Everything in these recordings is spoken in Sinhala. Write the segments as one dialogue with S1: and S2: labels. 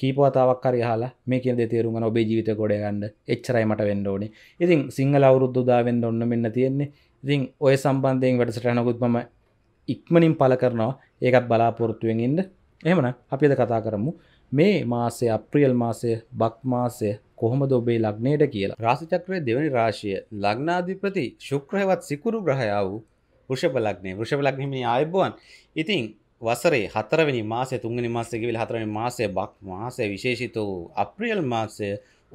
S1: කීපවතාවක් හරි හලා මේ කියන දේ තේරුම් ගන්න ඔබේ ජීවිතය ගොඩ ගන්න එච්චරයි මට වෙන්න ඕනේ. ඉතින් සිංහල අවුරුද්ද උදා වෙන්න ඔන්න මෙන්න තියෙන්නේ. ඉතින් ඔය සම්බන්ධයෙන් වැඩසටහනකුත් මම ඉක්මනින් පළ කරනවා. ඒකත් බලාපොරොත්තුෙන් ඉන්න. එහෙමනම් අපි අද කතා කරමු මේ මාසය අප්‍රියල් මාසය බක් මාසය කොහොමද ඔබේ ලග්නයට කියලා. රාශිචක්‍රයේ දෙවනි රාශිය ලග්නාධිපති ශුක්‍රයවත් සිකුරු ග්‍රහයා වූ වෘෂභ ලග්නේ. වෘෂභ ලග්නෙමි ආයුබෝවන්. ඉතින් වසරේ හතරවැනි මාසය තුන්ගනි මාසය කිවිල හතරවනි මාසය බක් මාසය විශේෂිත වූ අප්‍රියල් මාසය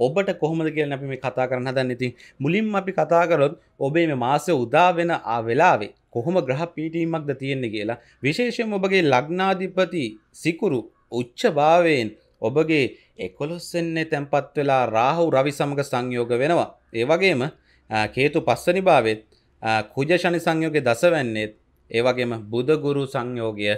S1: ඔබට කොහොමද කියලා අපි මේ කතා කරන්න හදන්න ඉතින් මුලින්ම අපි කතා කරොත් ඔබේ මේ මාසය උදා වෙන ආ වෙලාවේ කොහොම ග්‍රහ පීටීමක්ද තියෙන්නේ කියලා විශේෂයෙන් ඔබගේ ලග්නාධිපති සිකුරු උච්චභාවයෙන් ඔබගේ එකොළොස්සෙන්නේ තැන්පත් වෙලා රාහු රවි සමග සංයෝග වෙනවා ඒ වගේම කේතු පස්සනි භාවෙත් කුජ ශනි සංයෝගය දසවැන්නේත් ඒ වගේම බුදගුරු සංයෝගය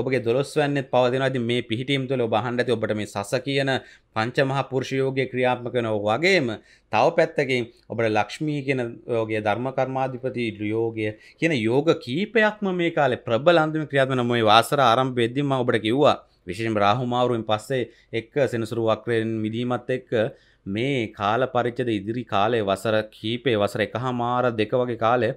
S1: ඔබගේ දොළොස්වැන්න පවතිනද මේ පිහිටීම් තුළ බහන්ඩති ඔබට මේ සස කියන පංචමහා පුරුෂයෝගේ ක්‍රියාත්මක නොව වගේම තව පැත්තකින් ඔබට ලක්ෂ්මී කියන යෝගේ ධර්මකර්මාධිපති ලියෝගය කියන යෝග කීපයක්ම මේ කාලේ ප්‍රබල අන්තිම ක්‍රියාත්මක මේ වාසර ආරම්භ වෙද්දී මම ඔබට කිව්වා විශේෂම රාහුමාවරුන් පස්සේ එක්ක සෙනසුරු වක්‍රයෙන් මිදීමත් එක්ක මේ කාල පරිච්ඡේද ඉදිරි කාලේ වසර කීපේ වසර එකහමාර දෙක වගේ කාලේ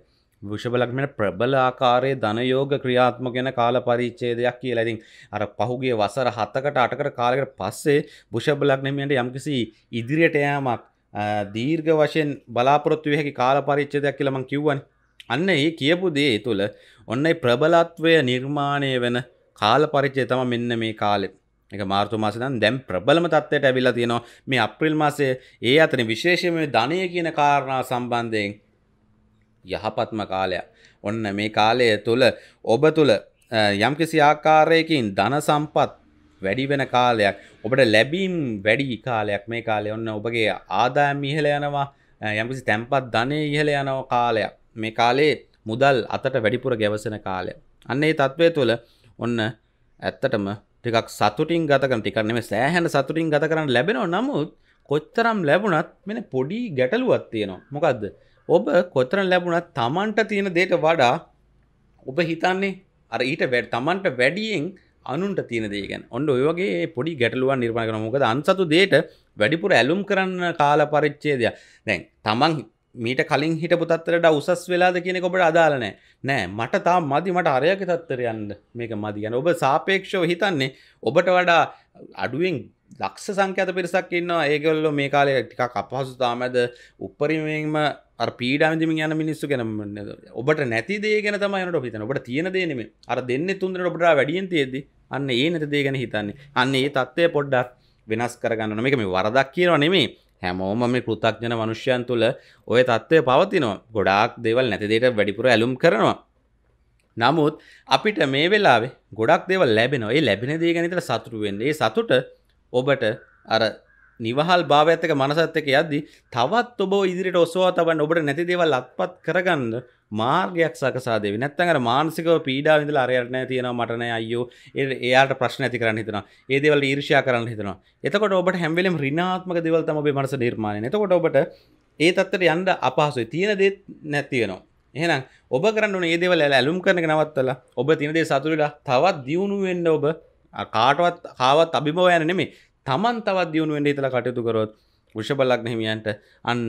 S1: විෂභලක්මට ප්‍රබල ආකාරයේ ධනයෝග ක්‍රියාත්මක වෙන කාල පරිච්ඡේදයක් කියලා. ඉතින් අර පහුගිය වසර 7කට 8කට කාලයකට පස්සේ වෘෂභ ලග්නයට යම්කිසි ඉදිරියට යෑමක් දීර්ඝ වශයෙන් බලාපොරොත්තු වෙ හැකි කාල පරිච්ඡේදයක් කියලා මම කියවනේ. අන්න ඒ කියපු දේ තුළ ඔන්න ඒ ප්‍රබලත්වය නිර්මාණය වෙන කාල පරිච්ඡේදය තමයි මෙන්න මේ කාලේ. එක මාර්තු මාසෙන් දැන් ප්‍රබලම තත්ත්වයට ඇවිල්ලා තියෙනවා මේ අප්‍රේල් මාසයේ ඒ අතරින් විශේෂයෙන්ම ධනය කියන කාරණා සම්බන්ධයෙන් යහපත්ම කාලයක් ඔන්න මේ කාලය තුළ ඔබ තුළ යම්කිසි ආකාරයකින් ධන සම්පත් වැඩි වෙන කාලයක් ඔබට ලැබීම් වැඩි කාලයක් මේ කාලය ඔන්න ඔබගේ ආදායම් ඉහළ යනවා යම්කිසි තැන්පත් ධනය ඉහළ යනව කාලයක් මේ කාලේ මුදල් අතට වැඩිපුර ගැවසෙන කාලය අන්නේ තත්ත්වය තුළ ඔන්න ඇත්තටම ටිකක් සතුටින් ගතකන ටිකන්නම සෑහැන සතුටින් ගත කරන්න ලැබෙනව නමුත් කොච්චරම් ලැබුණත් මෙන පොඩි ගැටලුවත් තියෙනවා මොකක්ද ඔබ කොතරන ලැබුණත් තමන්ට තියෙන දේට වඩා ඔබ හිතන්නේ අර ඊට වැඩ තමන්ට වැඩියෙන් අනුන්ට තියෙන දේ ගැන ඔන්න ඔය වගේ පොඩි ගැටලුවන් නිර්මාණය කරනවා මොකද අන්සතු දේට වැඩිපුර ඇලුම් කරන්න කාල පරිච්ඡේදය දැන් තමන් මීට කලින් හිටපු තත්තරට උසස් වෙලාද කියනෙ ඔබට අදාළ නෑ නෑ මට තා මදි මට අරයක තත්තරයන්න මේක මදි ගැන ඔබ සාපේක්ෂව හිතන්නේ ඔබට වඩා අඩුවෙන් ලක්ෂ සංඛ්‍යත පිරිසක් ඉන්නවා ඒගොල්ලො මේ කාලය ටිකක් අපහසුතාමැද උපරිමෙන්ම පීඩාමජම යන මිනිස්සු ගැන ඔබට නැති දේගෙන තමයිනට හිතන ඔබට තියෙන දේනෙම අර දෙන්න තුන්දර ඔබට වැඩියෙන් තියෙද අන්න ඒ නැති දේගෙන හිතන්නේ අන්න ඒ තත්ත්වය පොඩ්ඩක් වෙනස් කරගන්න මේක මේ වරදක් කියනවා නෙමේ හැමෝම මේ පෘතක්ජන මනුෂ්‍යයන් තුළ ඔය තත්ත්වය පවතිනවා ගොඩාක් දෙවල් නැතිදේට වැඩිපුර ඇලුම් කරනවා නමුත් අපිට මේ වෙලාවේ ගොඩක් දෙවල් ලැබෙනවා ඒ ලැබෙන දේ ගැනතර සතුටුවෙන් ඒ සතුට ඔබට අර නිවහල් භාවඇත්තක මනසත්තක යද්දි තවත් ඔබ ඉදිරිට ඔස්වා තබන් ඔබට නැති දේවල් අත්පත් කරගන්න මාර්ගයක් සකසාද නැත්තඟට මානසිකව පීඩා විඳල අරයටන තියෙන මටන අයෝ ඒයාට ප්‍රශ්න ඇති කරන්න හිතන ඒදවල ඊර්ෂා කරන්න හිතන එතකොට ඔබට හැම්වලම් රිනාත්මක දෙවල්තම ඔබේ මනස නිර්මාණය එතකොට ඔබට ඒ තත්තට යන්ඩ අපහසුයි තියෙන දෙත් නැතිවෙනවා එහෙනම් ඔබ කරන්න ඒදවල ඇලුම් කරන නවත්තල ඔබ තිනදේ සතුරලා තවත් දියුණුවෙන්න ඔබ කාටවත් කාවත් අභිමවයන නෙමේ තමන් තවත් දියුණුවෙන්ට හිතල කටයුතු කරොත් ෘෂබලක් හිමියන්ට අන්න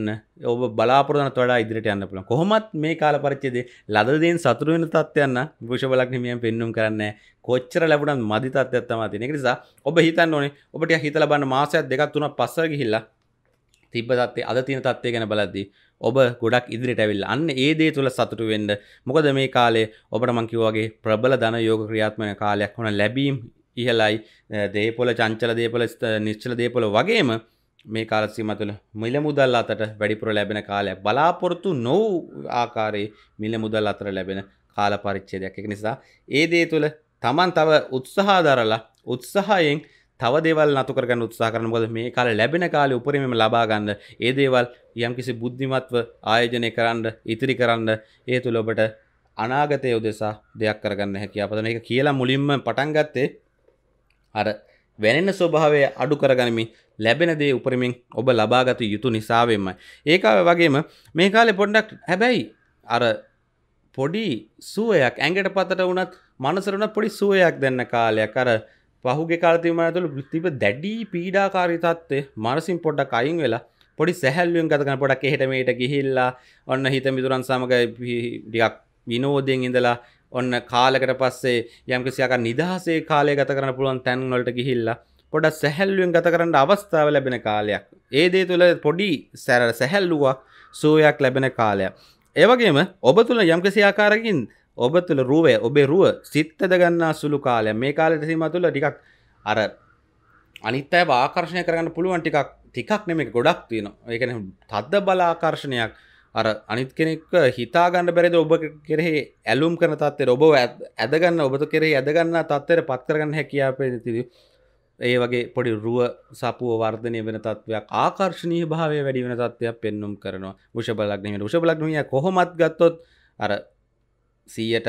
S1: ඔබ බලාපොරනත් වඩා ඉදිරිට යන්න පුළන් කොහොමත් මේ කාල පරිච්චේද ලදදෙන් සතුරුවෙන තත්වයන්න ෘෂබලක් හිමියන් පෙන්නුම් කරන්න කොච්චර ලැබුණන් මධි තත්ත්යත්තම තින නිසා ඔබ හිතන්න ඕනේ ඔබට හිතල බන්න මාසයක් දෙකක් තුන පස්සර ගිහිල්ලා තිබ තත්ේ අද තින තත්වය ගැන බලද්දී ඔබ ගොඩක් ඉදිරිට ඇවිල් අන්න ඒදේ තුළ සතුටු වෙන්ඩ මොකද මේ කාලේ ඔබට මංකිවගේ ප්‍රබල ධන යෝග ක්‍රියාත්මය කාලයක් හොන ලැබීම් ඉහලයි දේපොල චංචල දේපල නිශ්චල දේපොල වගේම මේ කාලසීම තුළ මිල මුදල් අතට වැඩිපුර ලැබෙන කාලයක් බලාපොරොත්තු නොව් ආකාරයේ මිල මුදල් අතර ලැබෙන කාල පරිච්ඡේදයක් එක නිසා ඒ දේ තුළ තමන් තව උත්සාහ දරලා උත්සාහයෙන් තව දේවල් නතු කරගන්න උත්සාහ කරන මොකද මේ කාලේ ලැබෙන කාලේ උපරිමම ලබා ගන්න ඒ දේවල් යම්කිසි බුද්ධිමත්ව ආයෝජනය කරන්න ඉතිරි කරන්න ඒ තුළ ඔබට අනාගතය උදෙසා දෙයක් කරගන්න හැකියාව. පතන එක කියලා මුලින්ම පටන් ගත්තේ අර වැනෙන ස්වභාවය අඩු කරගනිමින් ලැබෙන දේ උපරිමෙන් ඔබ ලබාගත යුතු නිසාවෙන්මයි. ඒකාව වගේම මේ කාලේ පොඩ්ඩක් හැබැයි අර පොඩි සුවයක් ඇඟට පතට වුණත් මනසරන පොඩි සුවයක් දෙන්න කාලයක් අර පහුගේ කාලතිමන තුළ ෘතිප දැඩී පීඩාකාරිතත්වය මනසින් පොඩ්ඩක් අයින් වෙලා පොඩි සැහැල්ලුවෙන් ගතකන පොඩක් එහෙට මේට ගිහිල්ලා ඔන්න හිත මිතුරන් සමඟ ඩියක් විනෝදයෙන් ඉඳලා ඔන්න කාලකට පස්සේ යම්කිසියක නිදහසේ කාලය ගත කරන පුළුවන් තැන්වලට ගිහිල්ලා පොඩ සැහැල්ලුවෙන් ගත කරන්න අවස්ථාව ලැබෙන කාලයක් ඒ දේ තුළ පොඩි සැර සැහැල්ලුවක් සෝයක් ලැබෙන කාලයක් ඒවගේම ඔබ තුළ යම්කිසි ආකාරකින් ඔබ තුළ රුවේ ඔබේ රුව සිත්තද ගන්නා සුළු කාලය මේ කාලෙට සීම තුළ ටිකක් අර අනිත් අය ආකර්ශණය කරගන්න පුළුවන් ටිකක් ටිකක් නෙමෙයි ගොඩක් තියෙනවා. ඒ කියන්නේ තද්ද බල ආකර්ෂණයක් අර අනිත් කෙනෙක් හිතාගන්න බැරිද ඔබ කෙරෙහි ඇලුම් කරන තත්වේ ඔබ ඇදගන්න ඔබතු කෙරෙහි ඇදගන්න තත්වයට පත්කරගන්න හැකියාපේ තිරි ඒ වගේ පොඩි රුව සපුුව වර්ධනය වෙන තත්වයක් ආකර්ශණී භාවය වැඩි වෙන තත්වයක් පෙන්නුම් කරනවා විෂබලක්නීම විෂබලක්නිය කොහොමත් ගත්තොත් අර සීයට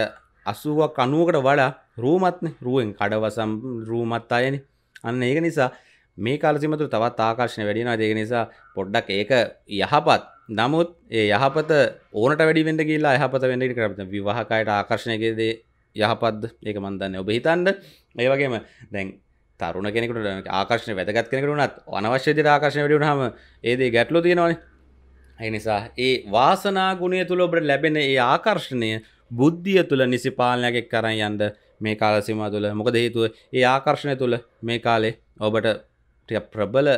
S1: අසුවක් අනුවකට වඩා රූමත්න රුවෙන් කඩවසම් රූමත් අයනි අන්න ඒක නිසා මේ කාලසිමතු තවත් ආකර්ශණය වැඩිනවා දෙක නිසා පොඩ්ඩක් ඒක යහපත් නමුත් ඒ යහපත ඕනට වැඩිවෙන්ට කියලා යහපත වෙන්නට කරත විවාහකායට ආකර්ශණයකද යහපත් ඒක මන්දන්න ඔබ හිතන්ඩ ඒ වගේම දැන් තරුණ කෙනෙකුට ආකර්ශන වැදගත් කෙනෙකුටනත් අනවශ්‍යද ආකර්ශන වැඩියු හම ඒදේ ගැටලු තියෙනවන එනිසා ඒ වාසනා ගුණය තුළ ඔබට ලැබෙන ඒ ආකර්ශණය බුද්ධිය තුළ නිසි පාලනයකෙක් කරන්න යන්ඩ මේ කාලසිම තුළ මොකද හේතුව ඒ ආකර්ශණය තුළ මේ කාලේ ඔබට ප්‍රබල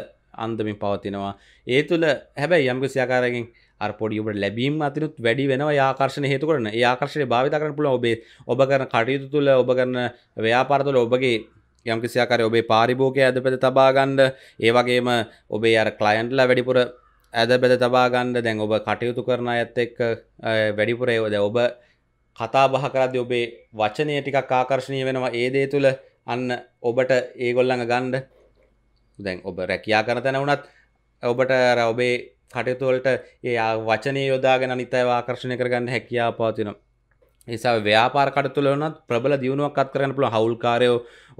S1: අන්දමින් පවතිනවා ඒ තුළ හැබැයි යම්ක සියාකාරකින් අර පොඩි ඔබට ලැබීම අතිනුත් වැඩි වෙන ආකර්ශන හේතු කරන ආකර්ශය භාවිත කරන පුළ ඔබේ ඔබ කරන කටයුතු තුළ ඔබ කරන ව්‍යාපාරතුළ ඔබගේ යම්කිසියාකාර ඔබේ පාරිභෝගය ඇද පෙද තබාගණ්ඩ ඒවගේම ඔබේ අර කලයින්ට්ල වැඩිපුර ඇද බෙද තබාගණ්ඩ දැන් ඔබ කටයුතු කරන ඇත්ත එක් වැඩිපුර ඒවද ඔබ කතා බහකරද ඔබේ වචනය ටිකක් ආකර්ශණය වෙනවා ඒදේ තුළ අන්න ඔබට ඒගොල්ලඟ ගණ්ඩ දැන් ඔබ රැකයා කරන තැනවනත් ඔබට රවබේ කටයුතුවලට ඒ වචනය යොදාගෙන නිතයවා ආකර්ශණය කරගන්න හැකියා පාතින නිසා ව්‍යාපාර කටතුලනත් ප්‍රබල දියුණුවක් අත් කරන්න පුළුවන් හවුල්කාරයෝ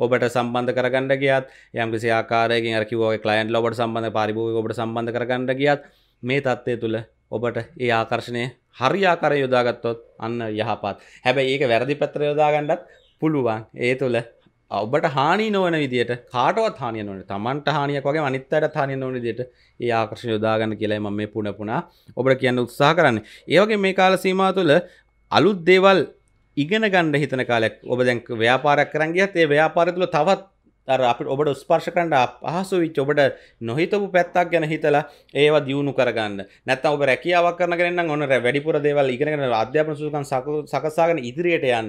S1: ඔබට සම්බන්ධ කරගන්න ගියත් යම්කිසි ආකාරයකින් අර කිව්වා ක්ලයන්ට් ඔබට සම්බන්ධ පරිභෝගිකව ඔබට සම්බන්ධ කරගන්න ගියත් මේ தත්ත්වය තුළ ඔබට ඒ ආකර්ෂණය හරි ආකාරය යොදාගත්තොත් අන්න යහපත් හැබැයි ඒක වැරදි පැත්තට යොදාගන්නත් පුළුවන් ඒ තුළ ඔබට හානි නොවන විදියට කාටවත් හානිය නොන තමන්ට හානියක් වගේ අනිත්තයට හානිය නොවන විදියට ඒ ආකර්ෂණ යොදාගන්න කියලා මම මේ පුන පුනා ඔබට කියන්න උත්සාහ කරන්නේ. ඒ වගේ මේ කාල සීමාව තුළ අලුත් දේවල් ඉගෙන ගන්න හිතන කාලයක් ඔබ දැන් ව්‍යාපාරයක් කරන් ගියත් ඒ ව්‍යාපාරය තුළ තවත් තර අපි ඔබට ස්පර්ශ කරන්න පහසු විච් ඔබට නොහිතපු පැත්තක් ගැන හිතලා ඒවා දියුණු කරගන්න නැත්තම් ඔබ රැකියාවක් කරනගෙන නම් ඔන්න වැඩිපුර දේවල් ඉගෙනගෙන අධ්‍යාපන සුසුකම් සකසාගෙන ඉදිරියට යන්න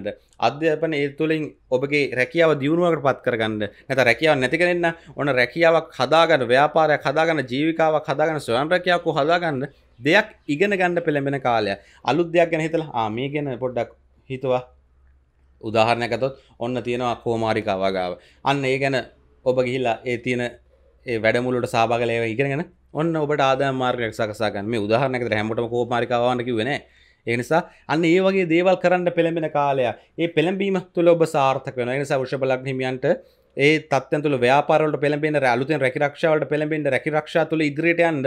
S1: අධ්‍යාපන ඒ තුලින් ඔබගේ රැකියාව දියුණුවකට පත් කරගන්න නැත්නම් රැකියාවක් නැති කරෙන්න ඔන්න රැකියාවක් හදාගන්න ව්‍යාපාරයක් හදාගන්න ජීවිකාවක් හදාගන්න ස්වයං රැකියාවක් හදාගන්න දෙයක් ඉගෙන ගන්න පෙළඹෙන කාලය අලුත් දෙයක් ගැන හිතලා ආ මේ ගැන පොඩ්ඩක් හිතුවා උදාහරණයකතොත් ඔන්න තියෙනවා කෝමාරි කවාගාව අන්න ඒ ගැන ඔබ ගිහිල්ලා ඒ තියෙන ඒ වැඩමුලට සාභාගලය ඉගෙනගෙන ඔන්න ඔබට ආදා මාර්ගයක් සකසාගන්න මේ උදාහරණයකට හැමෝටම කෝමාරිකාවන්න කිව්වනේ ඒ නිසා අන්න ඒ වගේ දේවල් කරන්න පෙළඹෙන කාලය ඒ පෙළඹීම තුළ ඔබ සාර්ථක වෙනවා ඒ නිසා වෘෂභ ලග්න හිමියන්ට ඒ තත්ත්වයන් තුළ ව්‍යාපාර වලට පෙළඹෙන අලුතෙන් රැකිරක්ෂා වලට පෙළඹෙන රැකිරක්ෂා තුළ ඉදිරියට යන්න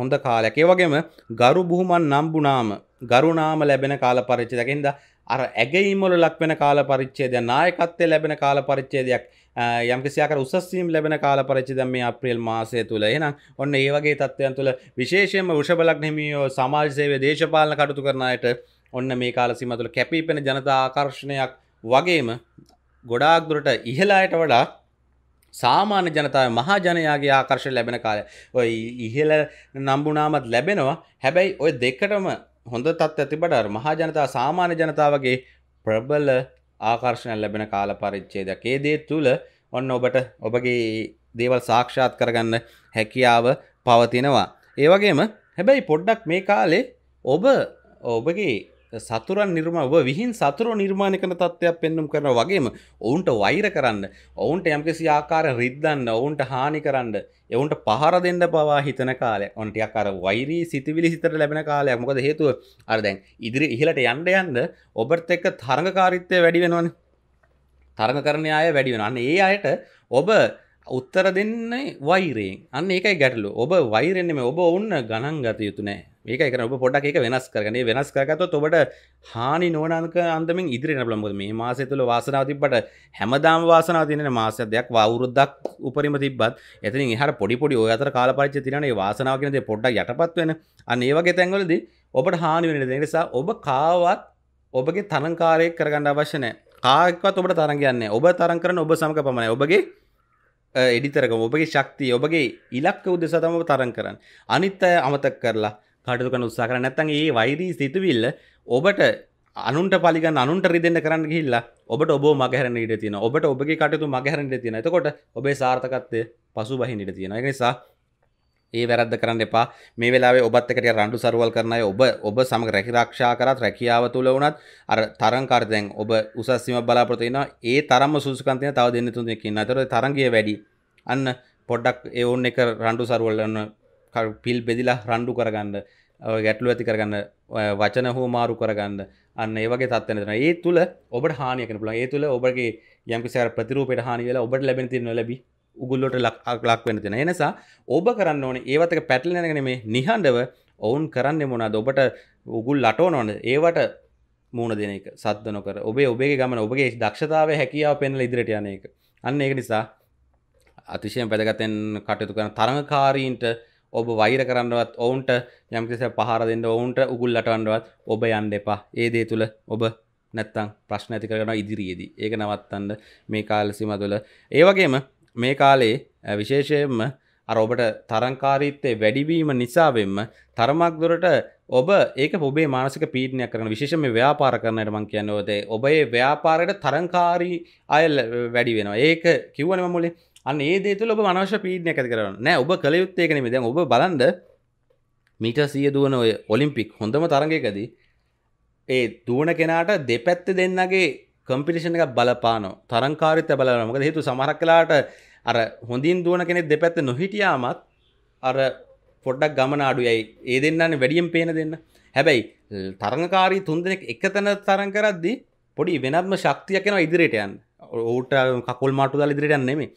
S1: හොඳ කාලයක් ඒ වගේම ගරු බුහුමන් නම්බුනාම ගරුනාම ලැබෙන කාල පරිච්ඡේදයකින්ද අර ඇගීමොල ලක්වෙන කාල පරිච්චේද නායකත්තේ ලැබෙන කාල පරිච්චේදයක් යම්කිසියාකර උසස්වීම් ලැබෙන කාල පරිචිදම් මේ අප්‍රේල් මාසය තුළ එනම් ඔන්න ඒ වගේ තත්ත්වයන් තුළ විශේෂයෙන්ම වෘෂබලක් හිමියෝ සමාජ සේවය දේශපාලන කටුතු කරනයට ඔන්න මේ කාල සීම තුළ කැපිපෙන ජනතා ආකර්ෂණයක් වගේම ගොඩාක් දුරට ඉහලායට වඩා සාමාන්‍ය ජනතාව මහා ජනයාගේ ආකර්ෂණ ලැබෙන කාලය ඔය ඉහළ නම්බුනාමත් ලැබෙනවා හැබැයි ඔය දෙකටම හොඳ තත්ත්වයක් තිබට අර මහා ජනතාව සාමාන්‍ය ජනතාවගේ ප්‍රබල ආකර්ෂණ ලැබෙන කාල පරිච්ඡේදයක්. ඒ දේ තුල ඔන්න ඔබට ඔබගේ දේවල් සාක්ෂාත් කරගන්න හැකියාව පවතිනවා. ඒ වගේම හැබැයි පොඩ්ඩක් මේ කාලේ ඔබ ඔබගේ සතුරන් නිර්ම ඔබ විහින් සතුරෝ නිර්මාණ කන තත්ත්වයක් පෙන්නුම් කරන වගේම ඔවුන්ට වෛර කරන්න ඔවුන්ට යම්කිසි ආකාර රිද්දන්න ඔවුන්ට හානි කරන්න එවුන්ට පහර දෙන්න පවා හිතන කාලය ඔන්ටයක් අර වෛරී සිතිවිලි සිතට ලැබෙන කාලයක් මොකද හේතුව අරදැන් ඉදිරි ඉහලට යන්ඩ යන්ද ඔබත් එක්ක තරඟකාරිත්වය වැඩි වෙනවන්නේ තරඟ කරන අය වැඩිවෙනන්න ඒ අයට ඔබ උත්තර දෙන්නේ වෛරයෙන් අන්න ඒකයි ගැටලු ඔබ වෛරෙන්නෙම ඔබ ඔන්න ගණන් ගත යුතු නෑ මේක එකන ඔබ පොඩක් එක වෙනස් කරගනේ වෙනස් කරගතොත් ඔබට හානි නොනක අන්දමින් ඉදිරින බලමුද මේ මාසය තුළ වාසනාව තිබ්බට හැමදාම වාසනාව තියෙන මාසයක් දෙයක් වවුරුද්දක් උපරිම තිබ්බත් එතනින් එහාට පොඩි පොඩි ඔය අතර කාලපරිච්ඡය තියෙනවා ඒ වාසනාව කියන දේ පොඩ්ඩක් යටපත් වෙන අන්න ඒ වගේ තැන්වලදී ඔබට හානි වෙන දේ නිසා ඔබ කාවත් ඔබගේ තරංකාරයක් කරගන්න අවශ්‍ය නැහැ කාක්වත් ඔබට තරංග යන්නේ ඔබ තරං කරන ඔබ සමග පමණයි ඔබගේ එඩිතරක ඔබගේ ශක්තිය ඔබගේ ඉලක්ක උදෙස තම තරන් කරන්න අනිත් අය අමතක් කරලා කටුක උත්සා කර නැත්තන් ඒ වෛරී සිතුවිල්ල ඔබට අනුන්ට පලිග අනුන්ට රිදෙන්න්න කරන්න හිල්ලා ඔබට ඔබ මගහරන ඉට තින ඔබට ඔබගේ කටතු මගහරට තින එතකොට ඔබේ සාර්ථකත්වය පසු බහිනිට තියෙන නිසා ඒ වැරද්ද කරන්න එපා මේ වෙලාවේ ඔබත් එක්ක රණ්ඩු සරුවල් කරන අය ඔබ ඔබ සමග රැකිරක්ෂා කරත් රැකියාව තුල වුණත් අර තරංකාර දැන් ඔබ උසස් සීමාව බලාපොරොත්තු වෙනවා ඒ තරම්ම සුසුකම් තියෙන තව දෙන්න තුන් දෙනෙක් ඉන්නවා. ඒතකොට තරංගය වැඩි. අන්න පොඩ්ඩක් ඒ ඕන් එක රණ්ඩු සරුවල් කරන පිල් බෙදිලා රණ්ඩු කරගන්න ගැටලු ඇති කරගන්න වචන හෝ මාරු කරගන්න අන්න ඒවගේ තත්වන තන ඒ තුළ ඔබට හානියකන පුළන් ඒ තුළ ඔබගේ යම්කිසාර ප්‍රතිරූපයට හානි වෙලා ඔබට ලැබෙන තින ලැබී උගුල්ලොට ලක් වෙන දෙෙන එනසා ඔබ කරන්න ඕන ඒවතක පැටලනගෙන මේ නිහන්ඩව ඔවුන් කරන්න මොනාද ඔබට උගුල් ලටෝනොන ඒවට මූුණ දෙනෙක සත්දනොකර ඔබේ ඔබේ ගමන ඔබගේ දක්ෂතාව හැකියාව පෙන්ල ඉදිරට යන එක අන්න ඒක නිසා අතිශයෙන් පැදගතෙන් කටයුතු කරන තරඟකාරීන්ට ඔබ වෛර කරන්නවත් ඔවුන්ට යම්කිස පහර දෙන්න ඔවුන්ට උගුල් ලටවන්ඩුවත් ඔබ යන්න එපා ඒ දේ තුළ ඔබ නැත්තං ප්‍රශ්න ඇති කරන ඉදිරියේදී ඒක නවත්තන්න මේ කාලසි මතුළ ඒවගේම මේ කාලේ විශේෂයෙන්ම ඔබට තරංකාරීත්තේ වැඩිවීම නිසාවෙන්ම තරමක් දුරට ඔබ ඒක ඔබේ මානසික පීඩනයක් කරන විශේෂම ව්‍යාපාර කරනයට මං කියන්න ඕතේ ඔබේ ව්‍යාපාරයට තරංකාරී අයල් වැඩි වෙනවා ඒක කිව්වනම මුලේ අන්න ඒ දේතුල ඔබ මනවශ පීඩනය ඇති කරන නෑ ඔබ කළ යුත්තේක නෙමේ දැන් ඔබ බලන්ද මීට සිය දුවන ඔය ඔලිම්පික් හොඳම තරගයකදී ඒ දුවන කෙනාට දෙපැත්ත දෙන්නගේ කම්පිටිෂණ එක බලපානෝ තරංකාරිත බලනමක හේතු සමහක් කලාට අර හොඳින් දුවන කෙනෙ දෙපැත්ත නොහිටියාමත් අර පොඩ්ඩක් ගමන අඩු යයි ඒ දෙන්නන්න වැඩියම් පේන දෙන්න හැබැයි තරංකාරී තුන්දෙනෙක් එකතන තරං කරද්දි පොඩි වෙනත්ම ශක්තියක් කෙන ඉදිරියට යන් ඕට කකුල් මාටු දල ඉදිරිට යන්නෙමේ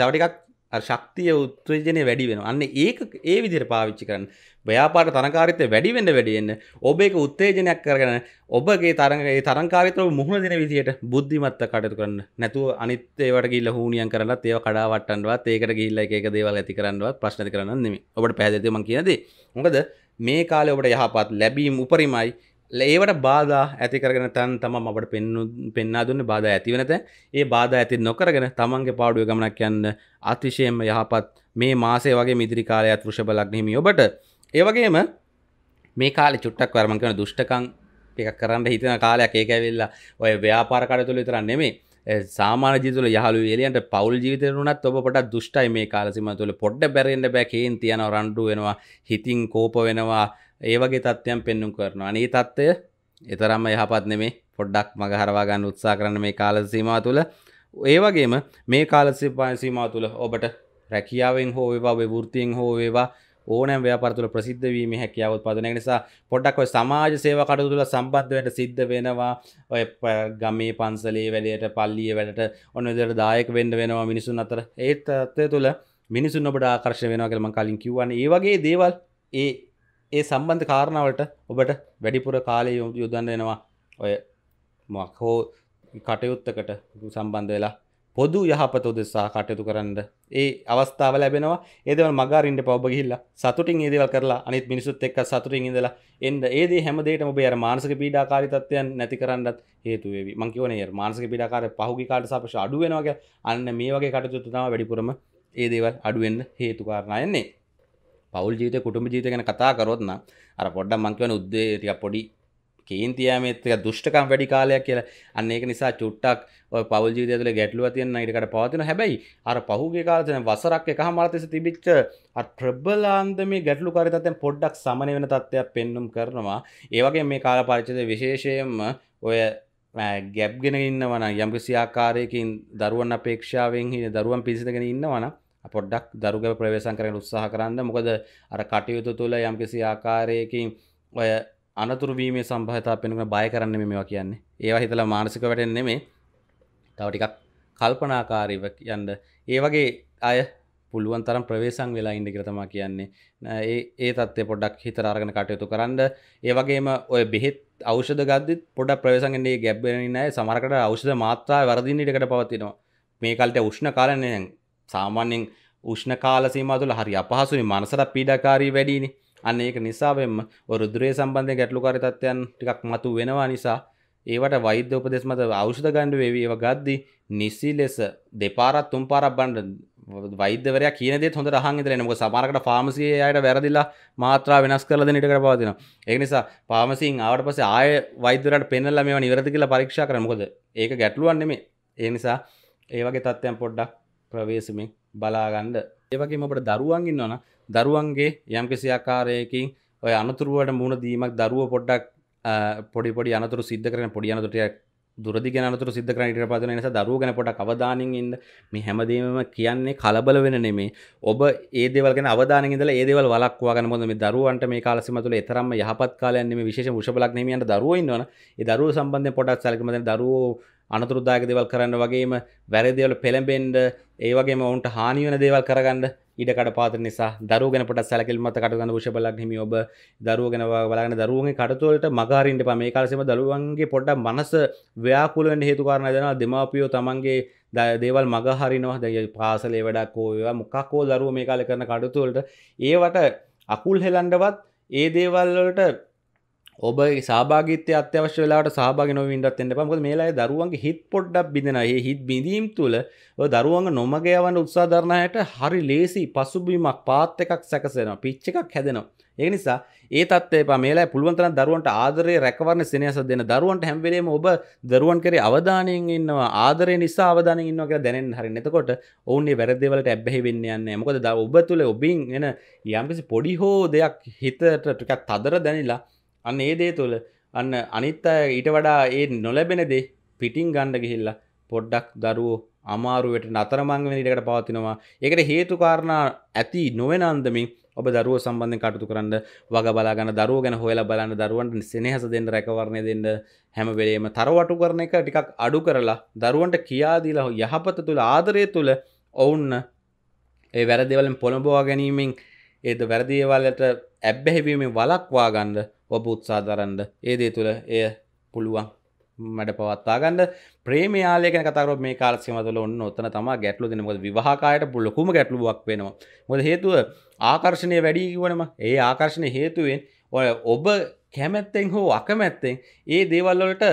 S1: තවටිකක් ශක්තිය උත්්‍රජනය වැඩි වෙන අන්න ඒක ඒ විදිර පාවිච්චි කරන්න ව්‍යාපාට තරකාරිතය වැඩිවෙන්න වැඩියෙන්න්න ඔබ එක උත්තේජනයක් කරගන ඔබගේ තරගේ තරංකාරිතව මුහුණ දෙන විදියට බුද්ධිමත්ත කටතු කරන්න නැතුව අනිත්තේවට ගිල්ල හූනියන් කරලා ඒව කඩාවටන්වත් ඒකට ගිල්ල එක දේවල් ඇති කරන්නවත් ප්‍රශ්න කරන්න නෙම ඔබට පැදතිම කියනද මොකද මේ කාලය ඔබට යහපත් ලැබීම් උපරිමයි ඒවට බාධ ඇතිකරගෙන තැන් තම අපට පෙන්නු පෙන්න්නා දුන්න බාධ ඇතිවනත ඒ බාධ ඇති නොකරගෙන තමන්ගේ පාඩුව ගමනක් යන්න අතිශයෙන්ම යහපත් මේ මාසේ වගේ මිදිරි කාලයත් වෘෂභ ලග්නහිමි ඔබට ඒවගේම මේ කාලි චුට්ටක් වර්මන් කරන දුෂ්ටකං එකක් කරන්න හිතන කාලයක් ඒකැවෙල්ලා ඔය ව්‍යාපාර කඩ තුළ විතරන්න නෙමේ සාමාන ජීතුල යහළු එලියන්ට පවල් ජීවිතරනත් ඔබට දුෂ්ටයි මේ කාලසිම තුළ පොඩ්ඩ බැරෙන්ට බැකේන් තියන රණ්ඩු වෙනවා හිතින් කෝප වෙනවා ඒ වගේ තත්ත්වයන් පෙන්නුම් කරනවා අනේ තත්ත්වය එතරම්ම යහපත් නෙමේ පොඩ්ඩක් මග හරවා ගන්න උත්සාහ කරන මේ කාල සීමාව තුළ ඒ වගේම මේ කාල සීමාව තුළ ඔබට රැකියාවෙන් හෝ වේවා වෘත්තියෙන් හෝ වේවා ඕනෑම ව්‍යාපාර තුළ ප්‍රසිද්ධ වීමේ හැකියාව උත්පාදනය වෙන නිසා පොඩ්ඩක් ඔය සමාජ සේවා කටයුතු තුළ සම්බන්ධ වෙන්න සිද්ධ වෙනවා ඔය ගමේ පන්සලේ වැඩේට පල්ලියේ වැඩට ඔන්න විදිහට දායක වෙන්න වෙනවා මිනිසුන් අතර ඒ තත්ත්වය තුළ මිනිසුන් ඔබට ආකර්ෂණය වෙනවා කියලා මම කලින් කිව්වනේ. ඒ වගේ දේවල් ඒ ඒ සම්බන්ධ කාරණාවට ඔබට වැඩිපුර කාලය යොදන්න වෙනවා ඔය මක් හෝ කටයුත්තකට සම්බන්ධ වෙලා පොදු යහපත උදෙසා කටයුතු කරන්න ඒ අවස්ථාව ලැබෙනවා ඒදව මගරින්ට පවබ ගහිල්ලා සතුටින් ඒදවල් කරලා අනිත් මිනිසුත් එක්ක සතුටින් ඉඳලා එන්ද ඒදේ හැමදේට ඔබේ අර මානසික පීඩාකාරීතත්වයන් නැති කරන්නත් හේතු වේවි මං කියවනේ මානසික පීඩාකාරය පහුගිය කාලට සාපේක්ෂව අඩු වෙනවා කියලා අන්න මේ වගේ කටයුතු තමයි වැඩිපුරම ඒ දේවල් අඩු වෙන්න හේතු කාරණා යන්නේ පවල් ජීත කුටුම ජීත ගැන කතා කරොත්න අර පොඩ්ඩ මංකවන උද්දේටික පොඩි කේන්තියාමත්ක දුෂ්ටකම් වැඩි කාලයක් කියලා අන්න ඒක නිසා චුට්ටක් පවල් ජීතතුල ගැටලුව තියන්න ඉටකට පවතින හැබැයි අර පහුගේ කාලතන වසරක් එක මරතෙස තිබිච්ච ප්‍රබ්බලාන්ද මේ ගැටලු කාරිතතෙන් පොඩ්ඩක් සමන වෙන තත්ත්වයක් පෙන්නුම් කරනවා ඒවගේ මේ කාල පරිචිත විශේෂයෙන්ම ඔය ගැබ්ගෙන ඉන්නවන යම්කිසි ආකාරයකින් දරුවන් අපේක්ෂාවෙන් හි දරුවන් පිසිදගෙන ඉන්නවනම් පොඩ්ඩක් දරුගැ ප්‍රවේශන් කරන උත්සාහ කරන්න මොකද අර කටයුතු තුළ යම්කිසි ආකාරයකින් ඔය අනතුරුවීමේ සම්භහතා පෙනුන බය කරන්න මේවා කියන්නේ ඒවා හිතලා මානසික වැටෙන්නේ මේ තවටිකක් කල්පනාකාරීව යන්න ඒ වගේ අය පුළුවන් තරම් ප්‍රවේශන් වෙලා ඉන්න කියලා තමයි කියන්නේ ඒ ඒ தත්ත්වය පොඩ්ඩක් හිතලා අරගෙන කටයුතු කරන්න ඒ වගේම ඔය බෙහෙත් ඖෂධ ගද්දිත් පොඩ්ඩක් ප්‍රවේශන් ගන්නේ ගැබ් වෙනින් නැහැ සමහරකට ඖෂධ මාත්‍රා වර්ධින්න ඉඩකට පවතිනවා මේ කාලේ උෂ්ණ කාලේ නැහැ සාමාන්‍යෙන් උෂ්ණ කාලසීම තුළ හරි අපහසුනි මනසට පීඩකාරී වැඩිනි අන්න ඒක නිසාවෙන්ම රුදුරේ සම්බන්ධය ගැටලුකාරි තත්ත්වයන් ටිකක් මතු වෙනවා නිසා ඒවට වෛද්‍ය උපදෙස් මත ඖෂධ ගණ්ඩ වේවි ඒව ගද්දි නිසි ලෙස දෙපාරක් තුන් පාරක් බණ්ඩ වෛද්‍යවරයා කියන දේත් හොඳට අහන් ඉඳලා එනවා. මොකද සමහරකට ෆාමසියේ අයට වැරදිලා මාත්‍රා වෙනස් කරලා දෙන ඉඩකඩ පවතිනවා. ඒක නිසා ෆාමසියෙන් ආවට පස්සේ ආයෙ වෛද්‍යවරයාට පෙන්නලා මේවා නිවැරදි කියලා පරීක්ෂා කරන්න. මොකද ඒක ගැටලුවක් නෙමෙයි. ඒ නිසා ඒ වගේ තත්ත්වයන් පොඩ්ඩක් ප්‍රවේශමෙන් බලාගන්න ඒවගේම අපට දරුවන් ඉන්නවන දරුවන්ගේ යම්කිසි ආකාරයකින් ඔය අනතුරුවට මුණ දීමක් දරුව පොඩ්ඩක් පොඩිපොඩි අනතුරු සිද්ධ කරන පොඩි අනතුරටයක් දුරදිග අනතුර සිද්ධ කරන ඉට පදන නිසා දරුව ගැන පොඩක් අවධානින් ඉන්න මේ හැමදේම කියන්නේ කලබල වෙන නෙමේ ඔබ ඒ දේවල් ගැන අවධානින් ඉඳලා ඒ දේවල් වළක්වා ගන්න මොකද මේ දරුවන්ට මේ කාලසීම තුළ තරම්ම යහපත් කාලයක් නෙමේ විශේෂ වෘෂභ ලග්නෙමියන්ට දරුවෝ ඉන්නවනේ ඒ දරුවෝ සම්බන්ධයෙන් පොඩක් සැලකීමෙන් දරුවෝ අනතුරුදායක දෙවල් කරන්න වගේම වැරදිවල පෙළඹෙන්ඩ ඒවගේම ඔවුන්ට හානිවන දේවල් කරගන්න ඉඩකට පාත නිසා දරුගෙනට සැකිල්මත කටගන්න ෂබලක් හිමි ඔබ දරුවගෙන බලගන දරුවගේ කටතුවලට මගාරින්ට පමේ කාලසෙම දරුවන්ගේ පොඩ්ඩ මනස ව්‍යාකූලෙන් හේතුකාරණ දෙෙන දෙමාපියෝ තමන්ගේ දේවල් මගහරිනවා දැ පාසලේ වැඩක් කෝවා මොක්කෝ දරුව මේ කාල කරන කටතුවලට ඒවට අකුල් හෙලන්ඩවත් ඒ දේවල්ලට ඔබ සාභාගත අත්‍යවශ වෙලාට සාභග නොවින්ටත් එන්න පමක මේලායි දරුවන්ගේ හිත් පොඩ්ඩක් බිඳෙනයේ හිත් බිඳීම් තුළ දරුවන් නොමග යවන්න උත්සාධරණයට හරි ලේසි පසුබීමක් පාත් එකක් සැකසෙන පිච්ච එකක් හැදෙනවා. ඒ නිසා ඒ තත්ේ පමේලා පුළුවන්තන දරුවන්ට ආදරේ රැකවරණ සිනයස දෙන දරුවන්ට හැම්වලේම ඔබ දරුවන් කරේ අවධානයෙන් ඉන්නවා ආදරය නිසා අවධාන ඉන්නක දැනෙන් හරි එතකොට ඔවුන්නේ වැරදිවලට ඇබ්බැහි වෙන්න යන්න මොකද ඔබ තුළ ඔබින් එන යම්කිසි පොඩි හෝ දෙයක් හිතට ටිකක් තදර දැනිලා අන්න ඒ දේ තුළ අන්න අනිත් අය ඊට වඩා ඒ නොලැබෙන දේ පිටින් ගණ්ඩ ගිහිල්ලා පොඩ්ඩක් දරුවෝ අමාරුවට නතරමංග නිටකට පවතිනවා ඒකට හේතුකාරණා ඇති නොවෙනන්දමින් ඔබ දරුව සම්බන්ධ කටතු කරන්න වග බලාගන්න දරුව ගැන හොලා බලන්න දරුවන්ට සෙනහස දෙන්න රැකවරණය දෙන්න හැමවෙලේම තරවටු කරන එක ටිකක් අඩු කරලා දරුවන්ට කියාදීලා යහපත තුළ ආදරය තුළ ඔවුන්න ඒ වැරදිවලින් පොළඹවා ගැනීමෙන් ඒද වැරදිවලට ඇබ්බැහිවීමෙන් වලක්වා ගණ්ඩ ඔබ උත්සා දරන්ඩ ඒදේ තුළ එය පුළුවන් මැඩ පවත්තාගන්න ප්‍රේමයාලයක කතර මේ කාලසිමතුල ඔන්න ඔත්තන තම ගැටලු දෙන මොද විවාහකායට පුල්ලොකුම ගැටලුවක් වෙනවා මොද හේතුව ආකර්ශණය වැඩී වනම ඒ ආකර්ශණය හේතුවෙන් ඔය ඔබ කැමැත්තෙන් හෝ අකමැත්තෙන් ඒ දේවල්වලට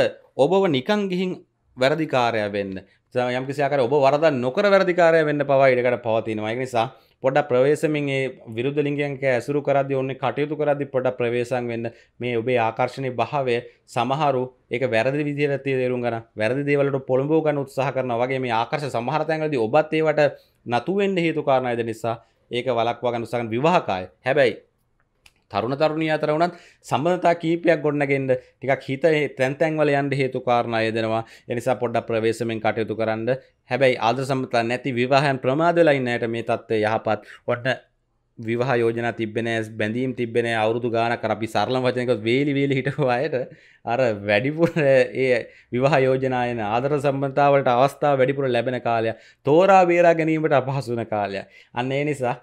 S1: ඔබව නිකං ගිහින් වැරදිකාරය වෙන්න යම්කිසියාකර ඔබ වරද නොකර වැරදිකාරය වෙන්න පවා ඉඩකට පවතිනවා නිසා පොඩ ප්‍රවේශමින් ඒ විරුද්ධ ලිංගයන්ක ඇසුරු කරද්දී ඔන්නේ කටයුතු කරද්දී පොඩ ප්‍රවේශම් වෙන්න මේ ඔබේ ආකර්ෂණීය භාවය සමහරු ඒක වැරදි විදිහට තේරුම් ගන්න වැරදි දේවල්වලට පොළඹව ගන්න උත්සාහ කරනවා වගේ මේ ආකර්ෂ සමහර තැන්වලදී ඔබත් ඒවට නතු වෙන්න හේතු කාරණා නිසා ඒක වලක්වා ගන්න උත්සාහ කරන විවාහකය හැබැයි තරුණ තරුණිය අතර වුණත් සම්බඳතා කීපයක් ගොඩනගෙන්න ටිකක් හිත තැන්තැන්වල යන්න හේතු කාරණා යෙදෙනවා එනිසා පොඩ්ඩක් ප්‍රවේශමෙන් කටයුතු කරන්න හැබැයි ආදර සම්බන්ධතා නැති විවාහයන් ප්‍රමාද වෙලා ඉන්න ඇයට මේ தත්ත්වය යහපත් ඔන්න විවාහ යෝජන තිබෙනෑ බැඳීම් තිබෙන අවුරදු ගාන කරපි සරලම් වචනක වේලි වේලි හිටවායට අර වැඩිපුර ඒ විවාහ යෝජනායන ආදර සම්බන්තාවට අවස්ථාව වැඩිපුර ලැබෙන කාලය තෝරා බේරා ගැනීමට අපහසුන කාලය අන්න ඒ නිසා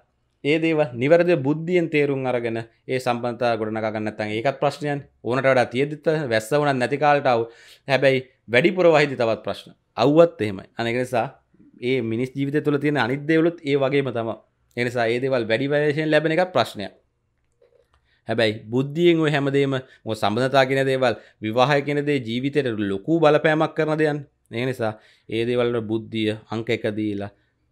S1: ඒ දේව නිවැරද බුද්ධියෙන් තේරුම් අරගෙන ඒ සම්බන්තා ගොඩනගන්නත්තන් ඒකත් ප්‍රශ්නයන් ඕනට වඩා තියදිත වැස්ස වනත් නැතිකාලටාව හැබැයි වැඩිපුර වහිදි තවත් ප්‍රශ්න අව්වත් එහෙමයි අනකනිසා ඒ මිනිස් ජීවිත තුළ තියෙන අනිදවලුත් ඒ වගේම තම එනිසා ඒදවල් වැඩි වශයෙන් ලැබෙන එක ප්‍රශ්නය හැබැයි බුද්ධියෙන් ඔය හැමදේම මො සම්බඳතා කියෙන දේවල් විවාහය කෙනදේ ජීවිතයට ලොකු බලපෑමක් කරන දෙයන් ඒ නිසා ඒ දේවල්ට බුද්ධිය අංක එක දීලා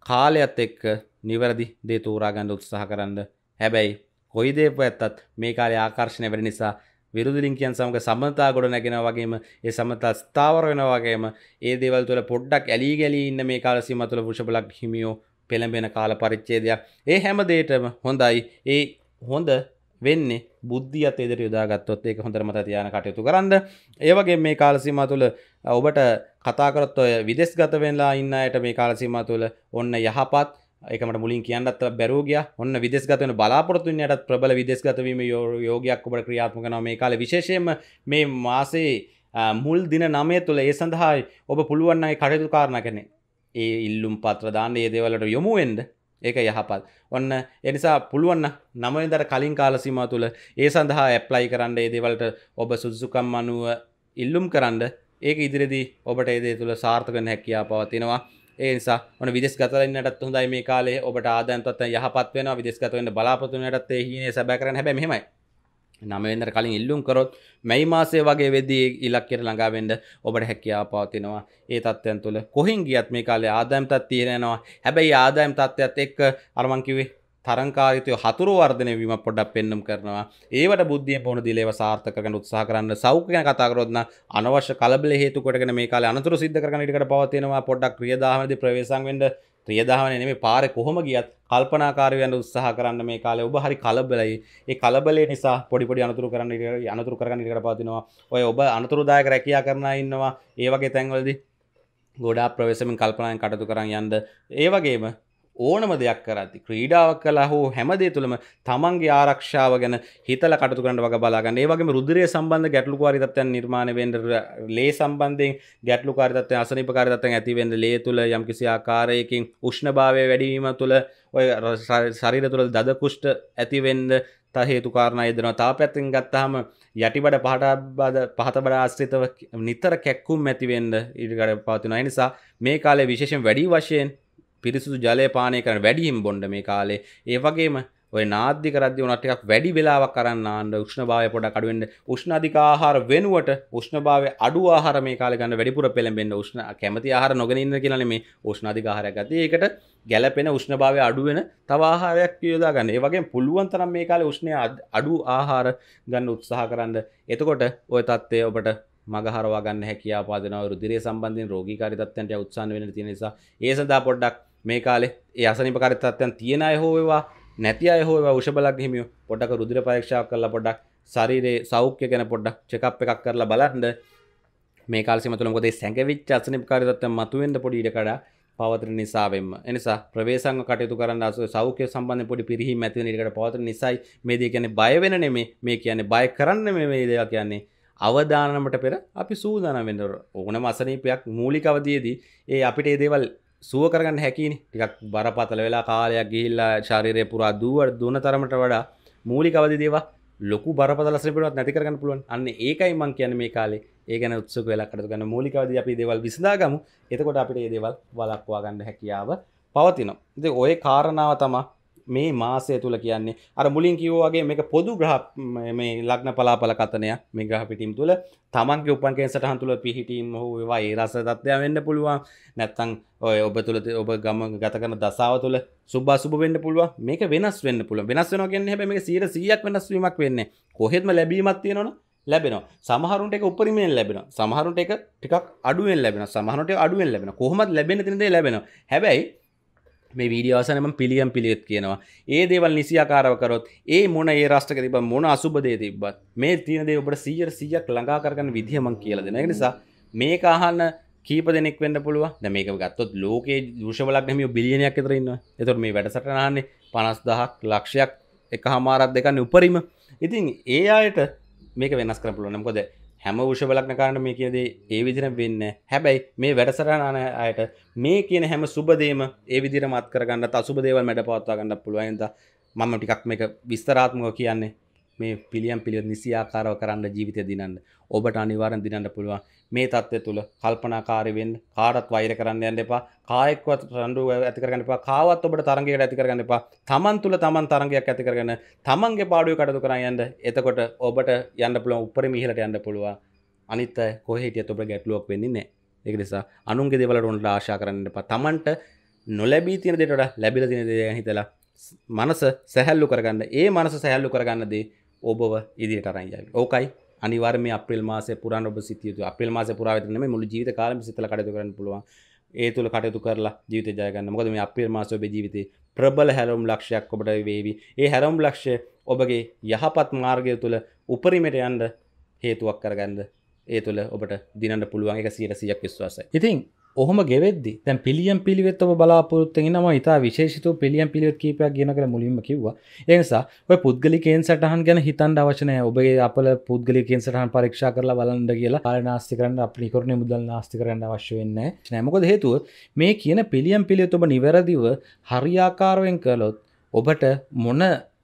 S1: කාලයත් එක්ක නිවැරදි දේ තෝරාගන්න උත්සාහ කරන්න හැබැයි කොයි දේපු ඇත්තත් මේ කාලේ ආකර්ශණය වැඩ නිසා විරුදුලින්කයන් සමඟ සමතා ගොඩ නැගෙන වගේම ඒ සමතා ස්ථාවර වෙන වගේම ඒ දේවල් තුළ පොඩ්ඩක් ඇලී ගැලී ඉන්න මේ කාල සීමා තුළ වෘෂබලක් හිමියෝ පෙළඹෙන කාල පරිච්ඡේදයක් ඒ හැම දෙයකම හොඳයි ඒ හොඳ වෙන්නේ බුද්ධියත් ඉදිරි යොදාගත්තොත් ඒක හොඳටම තියාන කටයුතු කරන්න. ඒ වගේ මේ කාල සීමා තුළ ඔබට කතා කරත් ඔය විදේශගත වෙලා ඉන්න අයට මේ කාල සීමා තුළ ඔන්න යහපත් එකමට මුලින් කියන්නත් බැරෝගය ඔන්න විදෙස්ගතන බලාපොරතුන්යටත් ප්‍රබල විදෙස්ගතවීම යෝගයක් ඔබට ක්‍රියාත්මක නො මේ කාල විශේෂයම මේ මාසේ මුල් දින නමය තුළ ඒ සඳහායි ඔබ පුළුවන්නයි කටයුතු කාරණ කනෙ ඒ ඉල්ලුම් පත්‍රදාන්න ඒ දේවලට යොමුුවෙන්ද ඒක යහපත් ඔන්න එනිසා පුළුවන්න නමදර කලින් කාලසිම තුළ ඒ සඳහා ඇප්ලයි කරන්න ඒ දේවලට ඔබ සුදුසුකම් අනුව ඉල්ලුම් කරන්න ඒක ඉදිරිදි ඔබට ඒදේ තුළ සාර්ථකන හැකියා පවතිනවා ඒසා න විදෙස් ගතරන්නටත් හොඳයි මේ කාලේ ඔබට ආදන්තත් යහපත් වෙන විදෙස්ගතවන්න බලාපතුනටත් හිනේ සැබැකරන හැබැ මෙහෙමයි නමවෙදර කලින් ඉල්ලුම් කරොත් මැයි මාසේ වගේ වෙදී ඉලක්කෙට ළඟාවෙන්ඩ ඔබට හැකියා පවතිනවා ඒ තත්ත්වයන් තුළ කොහින් ගියත් මේ කාලේ ආදායම් තත් තියෙනවා හැබැයි ආදායම් තත්ත්වත් එක් අරමංකිවේ තරංකාරිතය හතුර වර්ධනය වීම පොඩක් පෙන්නම් කරනවා ඒවට බුද්ධිය පොහුණු දිලේව සාර්ථක කරන උත්සාහ කරන්න සෞඛ්‍ය ගැන කතා කරොත් නම් අනවශ්‍ය කලබල හේතු කොටගෙන මේ කාලේ අනතුරු සිද්ධ කරගෙන ඉඩකට පවතිනවා පොඩක් ක්‍රියාදාමනේදී ප්‍රවේශම් වෙන්න ක්‍රියාදාමනේ නෙමෙයි පාරේ කොහොම ගියත් කල්පනාකාරී වෙන්න උත්සාහ කරන්න මේ කාලේ ඔබ හරි කලබලයි ඒ කලබලේ නිසා පොඩි පොඩි අනතුරු කරන්න අනතුරු කරගෙන ඉඩකට පවතිනවා ඔය ඔබ අනතුරුදායක රැකියා කරන අය ඉන්නවා ඒ වගේ තැන්වලදී ගොඩාක් ප්‍රවේශමෙන් කල්පනායෙන් කටයුතු කරන් යන්න ඒ වගේම ඕනම දෙයක් කරති ක්‍රීඩාවක් කලා හෝ හැමදේ තුළම තමන්ගේ ආරක්ෂාව ගැන හිතල කටතුකරට වග බලාගන්න ඒවගේ රුදරය සම්බන්ධ ගැටලු කාරිතත්වය නිර්මාණ වෙන්ඩර ලේ සම්බන්ධෙන් ගැටලු කාරිතත්වය අසනි පකාරිතත්වය ඇතිවෙන්ද ලේ තුළ යම්කිසි ආකාරයකින් උෂ්ණභාවය වැඩීම තුළ ඔය ශරීර තුළ දදකුෂ්ට ඇතිවෙන්ද හේතුකාරණ යදනවා තා පැත්තිෙන් ගත්තාහම යටිබඩ පහටබද පහතබඩ ආශ්‍රිතව නිතර කැක්කුම් ඇතිවෙන්ඩ ඉඩිගඩ පාතින නිසා මේ කාලේ විශේෂෙන් වැඩි වශයෙන් පිරිසුදු ජලය පානය කරන වැඩියෙන් බොන්ඩ මේ කාලේ ඒ වගේම ඔය නාධ්‍ය කරද්දි වුණා ටිකක් වැඩි වෙලාවක් කරන්න ආන්න උෂ්ණභාවය පොඩක් අඩු වෙන්න උෂ්ණ අධික ආහාර වෙනුවට උෂ්ණභාවය අඩු ආහාර මේ කාලේ ගන්න වැඩිපුර පෙළඹෙන්න උෂ්ණ කැමති ආහාර නොගෙන ඉන්න කියලානේ මේ උෂ්ණ අධික ආහාරයක් ගත්තේ. ඒකට ගැළපෙන උෂ්ණභාවය අඩු වෙන තව ආහාරයක් යොදා ගන්න. ඒ වගේම පුළුවන් තරම් මේ කාලේ උෂ්ණය අඩු ආහාර ගන්න උත්සාහ කරන්න. එතකොට ওই தත්ත්වය ඔබට මගහරවා ගන්න හැකියා පාදනව රුධිරය සම්බන්ධයෙන් රෝගීකාරී තත්ත්වයන්ට උත්සාහන වෙන්න තියෙන නිසා ඒ සඳහා පොඩ්ඩක් මේ කාලේ ඒ අසනීපකාරී තත්ත්වයන් තියෙන අය හෝ වේවා නැති අය හෝ වේවා උෂ බලක් හිමියෝ පොඩ්ඩක් රුධිර පරීක්ෂාවක් කරලා පොඩ්ඩක් ශරීරයේ සෞඛ්‍ය ගැන පොඩ්ඩක් චෙකප් එකක් කරලා බලන්න මේ කාලසිම තුළ මොකද සැඟවිච්ච අසනීපකාරී තත්ත්වයන් මතුවෙන්න පොඩි ඉඩ කඩා පවතර නිසාවෙන්ම එනිසා ප්‍රවේශංග කටයුතු කරන්න අස සෞඛ්‍ය සම්බන්ධ පොඩි පිරිහි මැතිවෙන ඉඩකට පවතර නිසයි මේ දේ කියන්නේ බය වෙන නෙමේ මේ කියන්නේ බය කරන්න මේ මේ දේවා කියන්නේ අවධානමට පෙර අපි සූදානම් වෙන්න ඕනම අසනීපයක් මූලික අවධියේදී ඒ අපිට ඒ දේවල් සුව කරගන්න හැකිනි ටිකක් බරපතල වෙලා කාලයක් ගිහිල්ලා ශරීරය පුරා දුවට දුන තරමට වඩා මූලික අවදි දේවා ලොකු බරපතල සැපිරුවත් නැති කරගන්න පුළුවන් අන්න ඒකයි මං කියන්නේ මේ කාලේ ඒ ගැන උත්සුක වෙලා කටයුතු කරන මූලික අවදි අපි දේවල් විසඳාගමු එතකොට අපිට මේ දේවල් වළක්වා ගන්න හැකියාව පවතිනවා ඉතින් ওই කාරණාව තමයි මේ මාසය තුළ කියන්නේ අර මුලින් කිවෝගේ මේක පොදු ග්‍රහ මේ ලක්න පලාපල කතනය මේ ග්‍රහ පිටිම් තුළ තමන්ගේ උපන්කෙන් සටහන් තුළ පිහිටීම හෝ ඒවා ඒ රස තත්ත්වය වෙන්න පුළුවන් නැත්තං ඔය ඔබ තුළ ඔබ ගම ගත කරන දසාව තුළ සුබා සුබ වෙන්න පුළුව මේක වෙනස් වෙන්න පුළුව වෙනස් වෙන ගෙන් හැම මේ සීර සියක් වෙනස්වීමක් වෙන්නේ කොහෙත්ම ලැබීමත් තියෙනවා ලැබෙන සමහරුන්ට එක උපරිමයෙන් ලැබෙන සමහරුන්ට එක ටිකක් අඩුවෙන් ලැබෙන සමහරට අඩුවෙන් ලැබෙන කොහොමත් ලැබෙන තිනදේ ලැබෙන හැබැයි මේ වීඩියෝසනම පිළියම් පිළියත් කියනවා ඒ දේවල් නිසියාකාරවකරොත් ඒ මොන ඒ රාෂ්ටක තිබ මොන අසුබදේ තිබත් මේ තියනදේ ඔබට සීජර සියක් ලඟාකරගන්න විදිහමන් කියලද නැ නිසා මේ කාහන්න කීප දෙනෙක් වන්න පුළුව මේක ගත්තොත් ලෝක දෂවලක් හම බිලියනයක් තරන්න එතුර මේ වැඩසටනහන්නේ පනස්දහක් ලක්ෂයක් එක හමාරත් දෙකන්න උපරිම ඉතින් ඒ අයට මේක වෙනස් කරපුලනම්කොද හැම විෂබලක්නකාරට මේ කියදේ ඒ විදිර වෙන්න හැබැයි මේ වැඩසරනාන අයට මේ කියන හැම සුබදේම ඒ විදිර මත් කරගන්න අසුබදේවල් මැඩ පවත්වා ගන්න පුළුවන්ද මම ටිකක් මේක විස්තරාත්මක කියන්නේ මේ පිළියම් පිළිවෙත් නිසියාකාරව කරන්න ජීවිතය දිනන්න ඔබට අනිවාර්යෙන් දිනන්න පුළුවන් මේ தත්ත්වය තුළ කල්පනාකාරී වෙන්න කාටවත් වෛර කරන්න යන්න එපා කායෙක්වත් රණ්ඩු ඇති කරගන්න එපා කාවත් ඔබට තරංගයකට ඇති කරගන්න එපා තමන් තුළ තමන් තරංගයක් ඇති කරගෙන තමන්ගේ පාඩුවේ කටයුතු කරන් යන්න එතකොට ඔබට යන්න පුළුවන් උඩරිම ඉහළට යන්න පුළුවන් අනිත් කොහේ හිටියත් ඔබට ගැටලුවක් වෙන්නේ නැහැ ඒක නිසා අනුන්ගේ දේවල්වලට උන්ට ආශා කරන්න එපා තමන්ට නොලැබී තියෙන දේට වඩා ලැබිලා තියෙන දේ ගැන හිතලා මනස සැහැල්ලු කරගන්න ඒ මනස සැහැල්ලු කරගන්න දේ ඔබව ඉදිරියට අරන් යයි. ඕකයි අනිවාර්යයෙන් මේ අප්‍රේල් මාසයේ පුරාණ ඔබ සිටිය යුතු. අප්‍රේල් මාසයේ පුරාවට නෙමෙයි මුළු ජීවිත කාලෙම සිතලා කටයුතු කරන්න පුළුවන්. ඒ තුළ කටයුතු කරලා ජීවිතය ජය ගන්න. මොකද මේ අප්‍රේල් මාසයේ ඔබේ ජීවිතේ ප්‍රබල හැරවුම් ලක්ෂයක් ඔබට වේවි. ඒ හැරවුම් ලක්ෂය ඔබගේ යහපත් මාර්ගය තුළ උපරිමයට යන්න හේතුවක් කරගන්න. ඒ තුළ ඔබට දිනන්න පුළුවන් එක 100%ක් විශ්වාසයි. ඉතින් ඔහොම ගෙවෙද්දි දැන් පිළියම් පිළිවෙත් ඔබ බලාපොරොත්තුෙන් නම ඉතා විශේෂිත පිළියම් පිළිවෙත් කීපයක් කියන කර මුලින්ම කිව්වා ඒ නිසා ඔය පුද්ගලිකයෙන් සටහන් ගැන හිතන්න අවශ්‍ය නැහැ ඔබේ අපල පුද්ගලිකයෙන් සටහන් පරීක්ෂා කරලා බලන්න කියලා පාල නාස්ති කරන්න අපිට කරන මුදල් නාස්ති කරන්න අවශ්‍ය වෙන්නේ නැහැ මොකද හේතුව මේ කියන පිළියම් පිළිවෙත් ඔබ නිවැරදිව හරියාකාරයෙන් කළොත් ඔබට මොන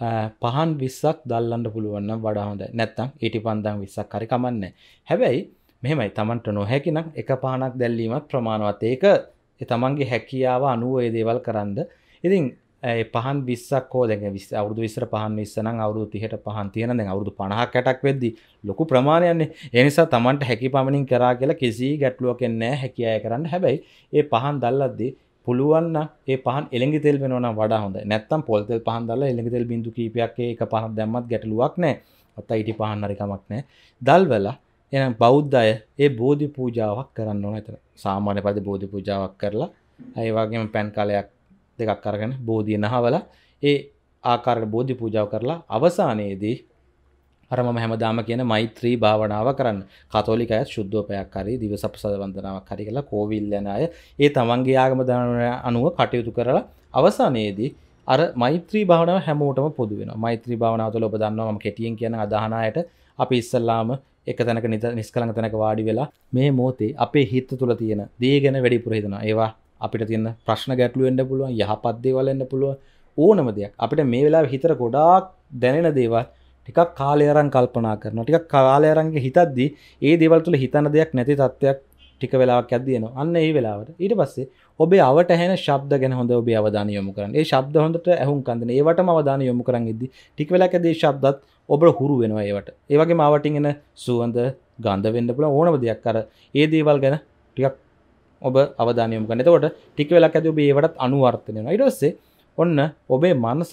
S1: පහන් විස්සක් දල්ලන්න පුළුවන්න වඩාහොඳ නැත්තම් ඊටි පන්දම් විස්සක් හරිකමන්න හැබැයි මෙමයි තමන්ට නොහැකිනම් එක පහනක් දැල්ලීමත් ප්‍රමාණවත් ඒක තමන්ගේ හැකියාව අනුව ඒදේවල් කරන්න ඉතින් පහන් විස්සක් හෝ දැ විස් අවුදු විසර පහන් විස්සන අවුදු තිහට පහන් තියෙන දැ අවුදු පණහකටක් වෙද්දි ලොකු ප්‍රමාණයන්නේ එනිසා තමන්ට හැකි පමණින් කරා කියලා කිසි ගැටලුවකෙන්නෑ හැකියාය කරන්න හැබැයි ඒ පහන් දල්ලද්දී පුළුවන්න ඒ පහන් එළඟි තෙල් වෙනවන වඩා හොඳ නැත්තම් පොල්තෙල් පහන් දාලා එළඟි තෙල් බිඳු කීපයක් ඒක පහක් දැම්මත් ගැටලුවක් නැහැ අත ඊටි පහන් හරි කමක් නැහැ දල්වලා එහෙනම් බෞද්ධ අය ඒ බෝධි පූජාවක් කරන්න ඕන එතන සාමාන්‍ය පරිදි බෝධි පූජාවක් කරලා ඒ වගේම පැන් කලයක් දෙකක් අරගෙන බෝධිය නහවලා ඒ ආකාරයට බෝධි පූජාව කරලා අවසානයේදී අරම හැමදාම කියන මෛත්‍රී භාවනාව කරන්න කතෝලික අයත් ශුද්ධෝපයක් හරි දිවසප සදවන්දනාවක් හරි කියලා කෝවිල් යන අය ඒ තමන්ගේ ආගම දනන අනුව කටයුතු කරලා අවසානයේදී අර මෛත්‍රී භාවනාව හැමෝටම පොදු වෙන මෛත්‍රී භාවනාවතුල ඔබ දන්නවා මම කෙටියෙන් කියන අදහනායට අපි ඉස්සල්ලාම එක තැනක නිත නිස්කලංක තැනක වාඩි වෙලා මේ මොහොතේ අපේ හිත තුල තියෙන දේ ගැන වැඩි පුරහිතනවා ඒවා අපිට තියෙන ප්‍රශ්න ගැටලු වෙන්න පුළුවන් යහපත් දේවල් වෙන්න පුළුවන් ඕනම දෙයක් අපිට මේ වෙලාවේ හිතට ගොඩාක් දැනෙන දේවල් ටිකක් කාලයරං කල්පනා කරන ටික කාලයරන්ගේ හිතද්දී ඒ දෙවල් තුළ හිතන දෙයක් නැති තත්ත්වයක් ටික වෙලාක් ඇදදියන අන්න ඒ වෙලාවට ඊට පස්සේ ඔබේ අවට හැන ශබ්ද ගැන හොඳ ඔබේ අවධාන යොමු කරන්න ඒ ශබ්ද හොඳට ඇහුම් කන්දන ඒවට අවධාන යොමු කරන්න ඉදදි ටික වෙලාක දේ ශබ්දත් ඔබ හුරු වෙනවා ඒවට ඒවගේ මාවටින් එන සුවන්ද ගන්ධ වෙන්න පුළ ඕනම දෙයක් කර ඒ දේවල් ගැන ටිකක් ඔබ අවධානයම කනතකොට ටික වෙලක් ඇති ඔබ ඒවටත් අනුවර්තනය ඉටස්සේ ඔන්න ඔබේ මනස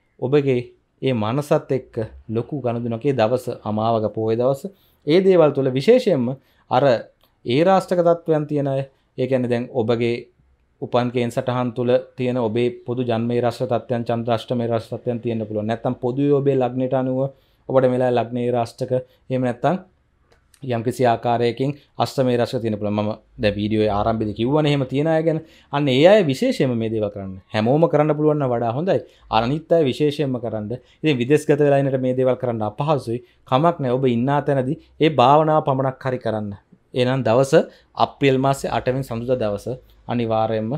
S1: ඔබගේ ඒ මනසත් එක්ක ලොකු ගණදුනකේ දවස අමාවක පෝය දවස ඒ දේවල් තුළ විශේෂයෙන්ම අර ඒ රාෂ්ටක තත්ත්වයන් තියෙන ඒකැන දැන් ඔබගේ උපන්කෙන් සටහන් තුළ තියෙන ඔබේ පොදු ජන්මේ රශ තත්යන් චන්ද්‍රෂ්ටමේ රශතත්යන් තියෙන පුළුව නැතම් පොදු ඔබේ ලක්නට අනුව ඔබට මෙලා ලක්නේ රාෂ්ටක එම නැත්තන් යම්කිසි ආකාරයකින් අස්තමේ රස තියෙන පුළුවන් මම දැන් වීඩියෝ ආරම්භයේදී කිව්වනේ එහෙම තියන අය ගැන අන්න ඒ අය විශේෂයෙන්ම මේ දේවල් කරන්න හැමෝම කරන්න පුළුවන් නම් වඩා හොඳයි අනිත් අය විශේෂයෙන්ම කරන්න ඉතින් විදේශගත වෙලා ඉන්නට මේ දේවල් කරන්න අපහසුයි කමක් නැහැ ඔබ ඉන්නා තැනදී ඒ භාවනාව පමණක් හරි කරන්න එහෙනම් දවස අප්‍රේල් මාසේ 8 වෙනි සඳුදා දවස අනිවාර්යයෙන්ම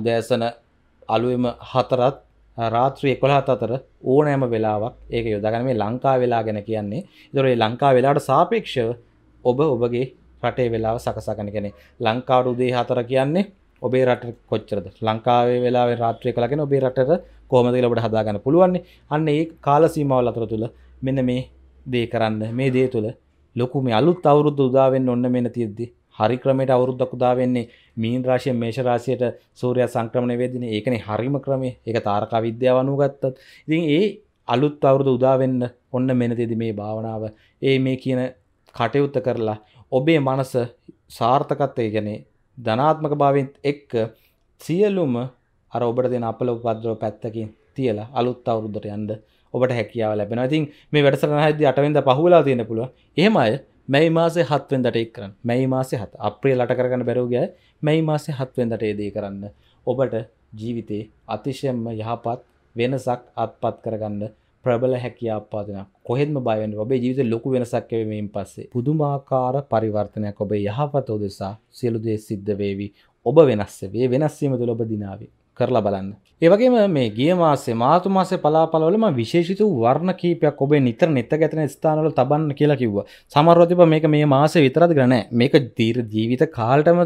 S1: උදෑසන අලුයම හතරත් රාත්‍රී එකොළහත් අතර ඕනෑම වෙලාවක් ඒක යොදගන මේ ලංකා වෙලා ගැන කියන්නේ දොරේ ලංකා වෙලාට සාපේක්ෂව ඔබ ඔබගේ රටේ වෙලාව සකසගන කෙනෙ ලංකාඩු දේ හතර කියන්නේ ඔබේ රට කොච්චරද ලංකාවේ වෙලා රාත්‍රය කලගෙන ඔබේ රට කෝමදල ඔබට හදාගන්න පුළුවන්නේ අන්න ඒ කාල සීමාවල් අතර තුළ මෙන්න මේ දේ කරන්න මේ දේ තුළ ලොකු මේ අලුත් අවුරුද්ධ උදාවෙන් ඔන්න මෙන තියද්දි හරි ක්‍රමයට අවුරුද්දක් උදාවෙන්නේ මීන් රාශිය මේෂ රාශියට සූර්යා සංක්‍රමණය වෙදින ඒකනේ හරිම ක්‍රමය ඒක තාරකා විද්‍යාව අනුගත්තත් ඉතින් ඒ අලුත් අවුරුදු උදාවෙන්න ඔන්න මෙනතිද මේ භාවනාව ඒ මේ කියන කටයුත්ත කරලා ඔබේ මනස සාර්ථකත්වය ගැනේ ධනාත්මක භාවෙන් එක්ක සියලුම අර ඔබට දෙන අපල උපද්‍රව පැත්තකින් තියලා අලුත් අවුරුද්දට යන්න ඔබට හැකියාව ලැබෙනවා. ඉතින් මේ වැඩසටහන හදදී 8 වෙනිදා පහුවලා තියෙන පුළුවන්. එහෙම අය මැයි මාසේ හත්වෙන්දට එක් කරන්න මැයි මාසේ හත් අප්‍රිය ලට කරගන්න බැරෝගෑ මැයි මාසේ හත්වෙන්දට ඒදේ කරන්න ඔබට ජීවිතේ අතිශයම්ම යහපත් වෙනසක් අත්පත් කරගන්න ප්‍රබල හැකිය අපාදන කොහෙම බයන්න ඔබේ ජීවිත ලොකු වෙනසක්කවීමෙන් පස්සේ පුදුමාකාර පරිවර්තනයක් ඔබේ යහපත උදෙසා සියලුදේ සිද්ධ වේවි ඔබ වෙනස්සේ වෙනස්සීම තුළ ඔබ දිනාවේ කරලා බලන්න. ඒවගේම මේ ගිය මාසේ මාතු මාසේ පලාපලවලම විශේෂිත වර්ණ කීපයක් ඔබේ නිතර නිත ගැතන ස්ථානවල තබන්න කියලා කිව්වා. සමහරව තිබ්බා මේක මේ මාසේ විතරද කියලා නෑ. මේක දීර්ඝ ජීවිත කාලටම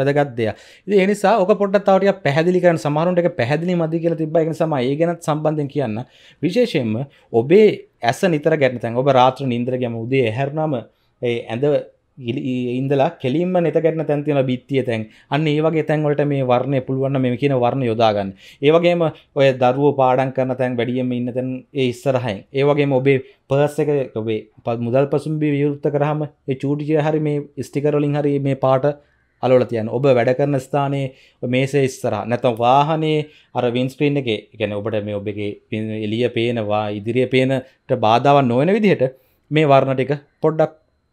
S1: වැදගත් දෙයක්. ඉතින් ඒ නිසා ඔක පොඩ්ඩක් තව ටිකක් පැහැදිලි කරන්න සමහරුන්ට ඒක පැහැදිලි මදි කියලා තිබ්බා. ඒ නිසා මම ඒ ගැනත් සම්බන්ධයෙන් කියන්න. විශේෂයෙන්ම ඔබේ ඇස නිතර ගැටෙන තැන් ඔබ රාත්‍රී නිින්දර ගියම උදේ ඇහැරුනම ඒ ඇඳ ඉන්දලා කෙලින්ම නතගැන තැන්තින බිත්තිය තැන් අන්න ඒවගේ තැන්වලට මේ වර්ණය පුළුවන්න මෙම කියන වර්ණ යොදාගන්න ඒවගේම ඔය දරුව පාඩන් කරන තැන් වැඩියම ඉන්න තැන් ඒ ඉස්සරහයි ඒවගේ ඔබේ පර්ස එක ඔබේ පත් මුදල් පසුම්බි වියුත්ත කරහම ඒ චූටිය හරි මේ ස්ටිකරලින් හරි මේ පාට අලොල තියන් ඔබ වැඩ කරන ස්ථානයේ මේසේ ඉස්සරහ නැතම් වාහනේ අර වින්ස්ක්‍රීන් එක ගැන ඔබට මේ ඔබගේ එලිය පේනවා ඉදිරිය පේනට බාධාවන් නොවන විදිහට මේ වර්ණටික පොඩ්ඩක්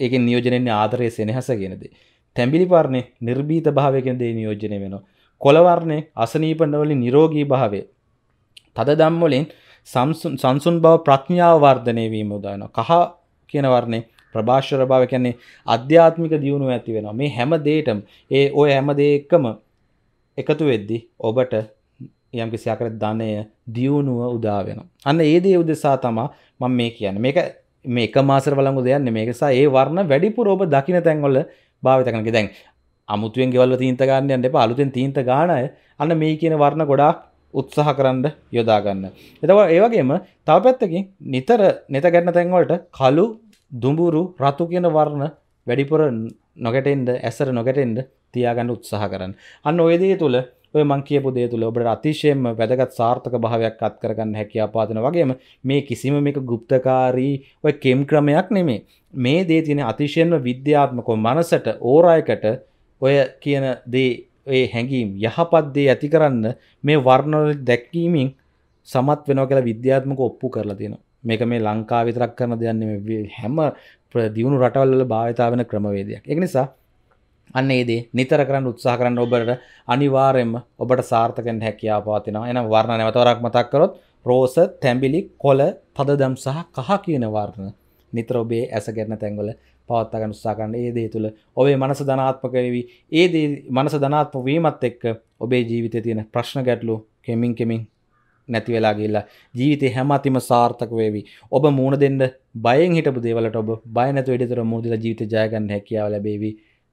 S1: ඒක නියෝජනෙන්නේ ආදරය සෙනහසගෙනද. තැඹිලි පාරණය නිර්බීත භාවයකෙන්දේ නියෝජනය වෙන. කොළවරණය අසනීපනවලින් නිරෝගී භාවේ. තද දම්වලින් සංසුන් බව ප්‍රඥාව වර්ධනය වීම උදායන. කහ කියනවරණේ ප්‍රභාෂර භාව කියන්නේ අධ්‍යාත්මික දියුණුව ඇති වෙනවා. මේ හැම දේටම ඒ ඔය හැම දෙයකම එකතු වෙද්දි ඔබට යම් කිසි ආකාරයක ධනය දියුණුව උදා වෙනවා. අන්න ඒ දේ උදෙසා තමයි මම මේ කියන්නේ. මේක මේ එක මාසර බලමු දෙයන්න මේකසා ඒ වර්ණ වැඩිපුර ඔබ දකින තැන්වල භාවිතකනක දැන් අමුතුවෙන් ගෙවල්ල තීන්ත ගන්නයන්න එපා අලුතෙන් තීන්ත ගානය අන්න මේ කියන වර්ණ ගොඩාක් උත්සාහ කරන්න යොදාගන්න. එතව ඒවගේම තව පැත්තකින් නිතර නෙත ගැන්න තැන්වලට කලු දුඹුරු රතු කියන වර්ණ වැඩිපුර නොගැටෙන්ද ඇසර නොගැටෙන්ද තියාගන්න උත්සාහ කරන්න. අන්න ඔයදේ තුළ ඔය මං කියපු දේ තුළ ඔබට අතිශයෙන්ම වැදගත් සාර්ථක භාවයක් අත් කරගන්න හැකියා පාදන වගේම මේ කිසිම මේක ගුප්තකාරී ඔය කෙම් ක්‍රමයක් නෙමේ මේ දේ තියෙන අතිශයෙන්ම විද්‍යාත්මකෝ මනසට ඕරායකට ඔය කියන දේ ඒ හැඟීම් යහපත් දේ ඇති කරන්න මේ වර්ණවල දැක්වීමෙන් සමත් වෙනවා කියලා විද්‍යාත්මක ඔප්පු කරලා තියෙනවා. මේක මේ ලංකාව විතරක් කරන දෙයක් නෙමෙයි හැම දියුණු රටවල් වල භාවිතා වෙන ක්‍රමවේදයක්. ඒක නිසා අන්න ඒදේ නිතර කරන්න උත්සාහ කරන්න ඔබට අනිවාර්යෙන්ම ඔබට සාර්ථකෙන් හැකියාව පවතිනවා. එහෙනම් වර්ණ නැවතවරක් මතක් කරොත් රෝස, තැඹිලි, කොළ, පදදම් සහ කහ කියන වර්ණ නිතර ඔබේ ඇස ගැටෙන තැන්වල පවත්වා ගන්න උත්සාහ කරන ඒ දේ තුළ ඔබේ මනස ධනාත්මක වෙවි. ඒ දේ මනස ධනාත්මක වීමත් එක්ක ඔබේ ජීවිතයේ තියෙන ප්‍රශ්න ගැටලු කෙමින් කෙමින් නැති වෙලා ගිහිල්ලා ජීවිතේ හැම අතිම සාර්ථක වේවි. ඔබ මූණ දෙන්න බයෙන් හිටපු දේවලට ඔබ බය නැතුව ඉදිරියට මූණ දීලා ජීවිතය ජය ගන්න හැකියාව ලැබේවි.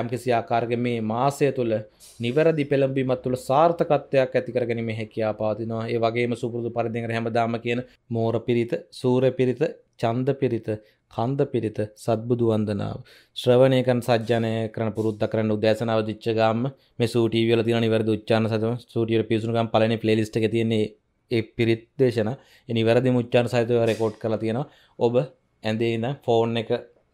S1: යම්කිසි ආකාරක මේ මාසය තුළ නිවැරදි පෙළඹීමත් තුළ සාර්ථකත්වයක් ඇතිකර ගැනීම හැකියා පාතිනවා ඒ වගේම සුපුරුදු පරිදිර හැමදාම කියන මෝර පිරිත සූර පිරිත චන්ද පිරිත කන්ද පිරිත සද්බුදු වන්දනාව ශ්‍රවණයකන් සජ්ජනය කරන පුරුද්ධ කරන්න උදෑසනාව දිච්චගම්ම මේ සූටීවල තින නිවැරදි උච්චාන සතම සූටියට පිසුනුගම් පලන ප්ලේලිස්ට තියෙන්නේ ඒ පිරිත් දේශන නිවැරදි මුච්චාන සහිතව රෙකෝඩ් කලා තියෙනවා ඔබ ඇඳේන ෆෝන් එක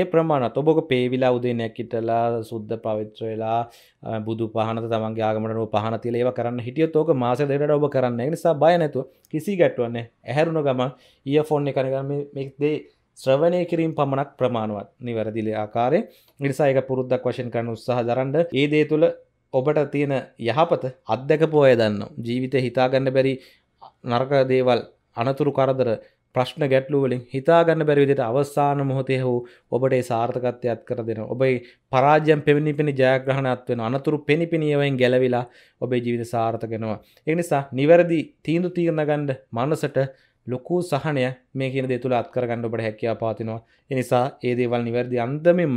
S1: ඒ ප්‍රමාණ ඔබොක පේවිලා උදේනයක් ඉටලා සුද්ද පවිත්‍ර වෙලා බුදු පහන තමන්ගේ ආගමට පහන තිල ඒව කරන්න හිටිය තෝක මාස දෙකට ඔබ කරන්න නිසා බය නැතු කිසි ගැටුවන්නේ ඇහැරුණ ගම ඒ ෆෝන් කරගම මෙක්දේ ශ්‍රවණය කිරීම පමණක් ප්‍රමාණුවත් නිවැරදිල ආකාරය නිසායක පුරුද්දක් වශයෙන් කරන උත්සාහ දරන්ඩ ඒ දේ තුළ ඔබට තියෙන යහපත අත්දැක පෝය දන්න ජීවිත හිතාගන්න බැරි නර්ක දේවල් අනතුරු කරදර ප්‍රශ්න ගැටලුවලින් හිතාගන්න බැරිවිදිට අවස්සාන මොහොතය හෝ ඔබට සාර්ථකත්වයක් කර දෙෙන ඔබයි පරාජයම් පෙමිණි පිණි ජයග්‍රහණත් වෙන අනතුරු පෙනිපිනිියවෙන් ගැලවිලා ඔබේ ජීවිත සාර්ථකෙනවා. එනිසා නිවැරදි තීන්දු තීරණගණ්ඩ මනසට ලොකු සහනය මේ කියන දෙතුළ අත්කරගණ්ඩ ඔබට හැකියා පාතිනවා. එනිසා ඒ දේවල් නිවැරදි අන්දමෙන්ම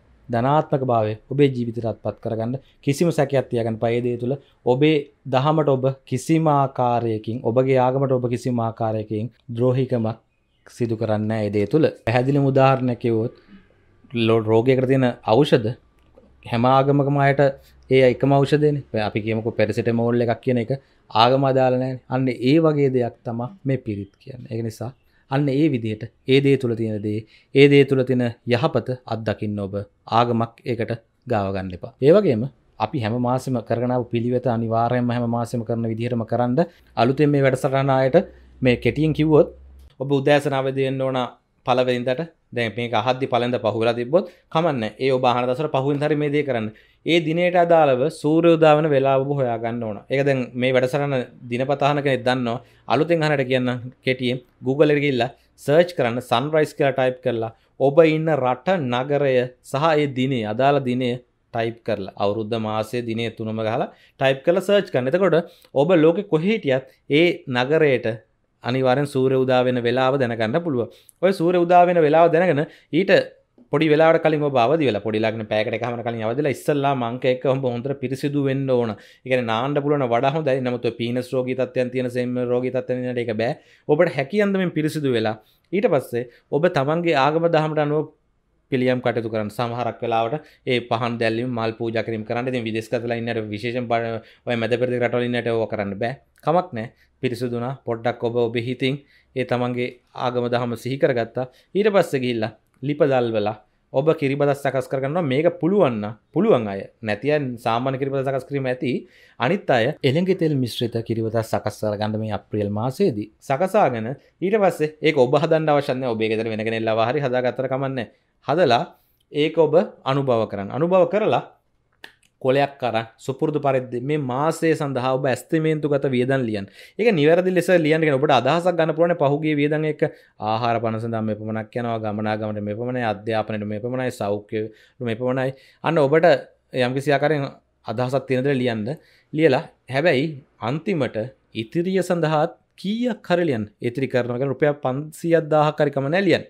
S1: ධනාත්මක භාවය ඔබේ ජීවිතයටත් පත් කරගන්න කිසිම සැකයක් තියාගන්න පයදේ තුළ ඔබේ දහමට ඔබ කිසිම ආකාරයකින් ඔබගේ ආගමට ඔබ කිසිම ආකාරයකින් ද්‍රෝහිකමක් සිදු කරන්න එදේ තුළ පැහැදිලි මුදාහරණයකවොත් ලොඩ රෝගයකට තියෙන අවෂද හැම ආගමකම අයට ඒ එකම අවෂදන අපි කියමක පෙරසිට මෝල්ල එකක් කියන එක ආගම අදාලනෑ අන්න ඒ වගේ දෙයක් තම මේ පිරිත් කියන්න ඒ නිසා අන්න ඒ විදියට ඒ දේ තුළ තියෙන දේ ඒ දේ තුළ තින යහපත අත්දකින්න ඔබ ආගමක් ඒකට ගාවගන්න එපා. ඒවගේම අපි හැම මාසම කරනාව පිළිවෙත අනිවාරයම හැම මාසම කරන විදිහටම කරන්න අලුතෙන් මේ වැඩසරණයට මේ කෙටියෙන් කිව්වොත් ඔබ උදෑසනාවදයෙන් ඕන පලවෙදින්ට දැ මේ අහදදි පලඳ පහුලා තිබොත් කමන්න ඒ ඔබ හනදසර පහුවෙන් හරි මේ දේ කරන්න ඒ දිනයට අදාළව සූරයෝදාවන වෙලාබ හොයාගන්න ඕන එක දැන් මේ වැඩසරන දිනපතාහනක දන්නවා අලුතෙන් හනට කියන්න කෙටියම් Googleගල්ල සර්ච් කරන්න සන්රයිස් කියලා ටයිප් කරලා ඔබ ඉන්න රට නගරය සහ ඒ දිනේ අදාළ දිනේ ටයිප් කරල අවුද්ධ මාසේ දිනය තුනම ගහලා ටයිප් කල සර්ච් කන්නතකොට ඔබ ලෝක කොහේටියත් ඒ නගරයට අනිවරෙන් සූර උදාවෙන වෙලාව දැනගන්න පුළුව ඔය සූර උදාවෙන වෙලාව දැනගෙන ඊට පොඩි වෙලාට කලින් බවදි වෙලා පොඩි ලග්න පැයකට එකම කලින් අවදිලා ඉස්සල්ලා මංක එක හොඹ හොඳට පිරිසිදු වෙන්න ඕන. ඒ කියන්නේ නාන්න පුළුවන් වඩා හොඳයි. නමුත් ඔය පීනස් රෝගී තත්ත්වයන් තියෙන සෙම් රෝගී තත්ත්වයන් වලට ඒක බෑ. ඔබට හැකි අන්දමින් පිරිසිදු වෙලා ඊට පස්සේ ඔබ තමන්ගේ ආගම දහමට අනුව පිළියම් කටයුතු කරන සමහරක් වෙලාවට ඒ පහන් දැල්ලීම මල් පූජා කිරීම කරන්න. ඉතින් විදේශගතලා ඉන්නට විශේෂයෙන් ඔය මැද පෙරදිග රටවල ඉන්නට ඕවා කරන්න බෑ. කමක් නැහැ. පිරිසුදුනා පොඩ්ඩක් ඔබ ඔබේ හිතින් ඒ තමන්ගේ ආගම දහම සිහි කරගත්තා. ඊට පස්සේ ගිහිල්ලා ලිපදල්වලා ඔබ කිරිබද සකස් කරන්න මේක පුළුවන්න පුළුවන් අය නැතියන් සාමාන කිරිබද සකස්කරීම ඇති අනිත් අය එළෙගේ තෙල් මිශ්‍රිත කිරිබද සකස්සර ගන්න මේ අප්‍රියල් මාසේදී සකසාගෙන ඊට පස්සේ ඒ ඔබ හදන්න අවශන්න ඔබේගෙතර වෙනගෙනෙල්ලා හරි හදාගතර කමන්න හදලා ඒක ඔබ අනුභව කරන්න අනුභව කරලා කොලයක් කර සුපුරදු පරිද්දි මේ මාසේ සඳහා ඔබ ඇස්තිමේන්තු ගත වියදන් ලියන් එක නිවැරදි ලෙස ලියන්ගෙන ඔබට අදහසක් ගන්න පුළුවන් පහුගේ වියදන් එක ආහාර පන සඳහා මේ පමණක් යනවා ගමනාගමනට මේ පමණයි අධ්‍යාපනයට මේ පමණයි සෞඛ්‍යයට මේ පමණයි අන්න ඔබට යම්කිසි ආකාරයෙන් අදහසක් තියෙන දේ ලියන්න ලියලා හැබැයි අන්තිමට ඉතිරිය සඳහාත් කීයක් කරලියන් ඉතිරි කරනවා කියන්නේ රුපියල් 500ක් 1000ක් හරි කම නැලියන්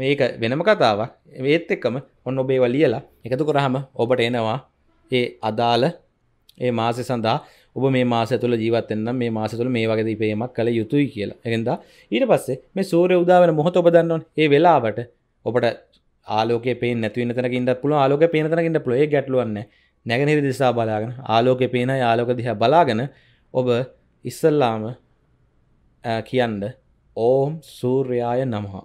S1: මේක වෙනම කතාවක් ඒත් එක්කම ඔන්න ඔබේව ලියලා එකතු කරහම ඔබට එනවා ඒ අදාළ ඒ මාසය සඳහා ඔබ මේ මාස තුළ ජීවත්තෙන්න්න මේ මාස තුළ මේ වගේ පේමක් කළ යුතුයි කියලා එකෙන්ද ඊට පස්සේ මේ සූරය උදාවන මොහොත ඔබ දන්නවන් ඒ වෙලාවට ඔබට ආලෝක පේ නැතිව තැකින්ට පුළ ආලෝක පේනතනකින්ට පලේ ගැටලුවන්න නැගනිරි දිසා බලාගෙන ආලෝක පේන ආලෝක දිහ බලාගෙන ඔබ ඉස්සල්ලාම කියන්න ඕම් සූර්යාය නමහා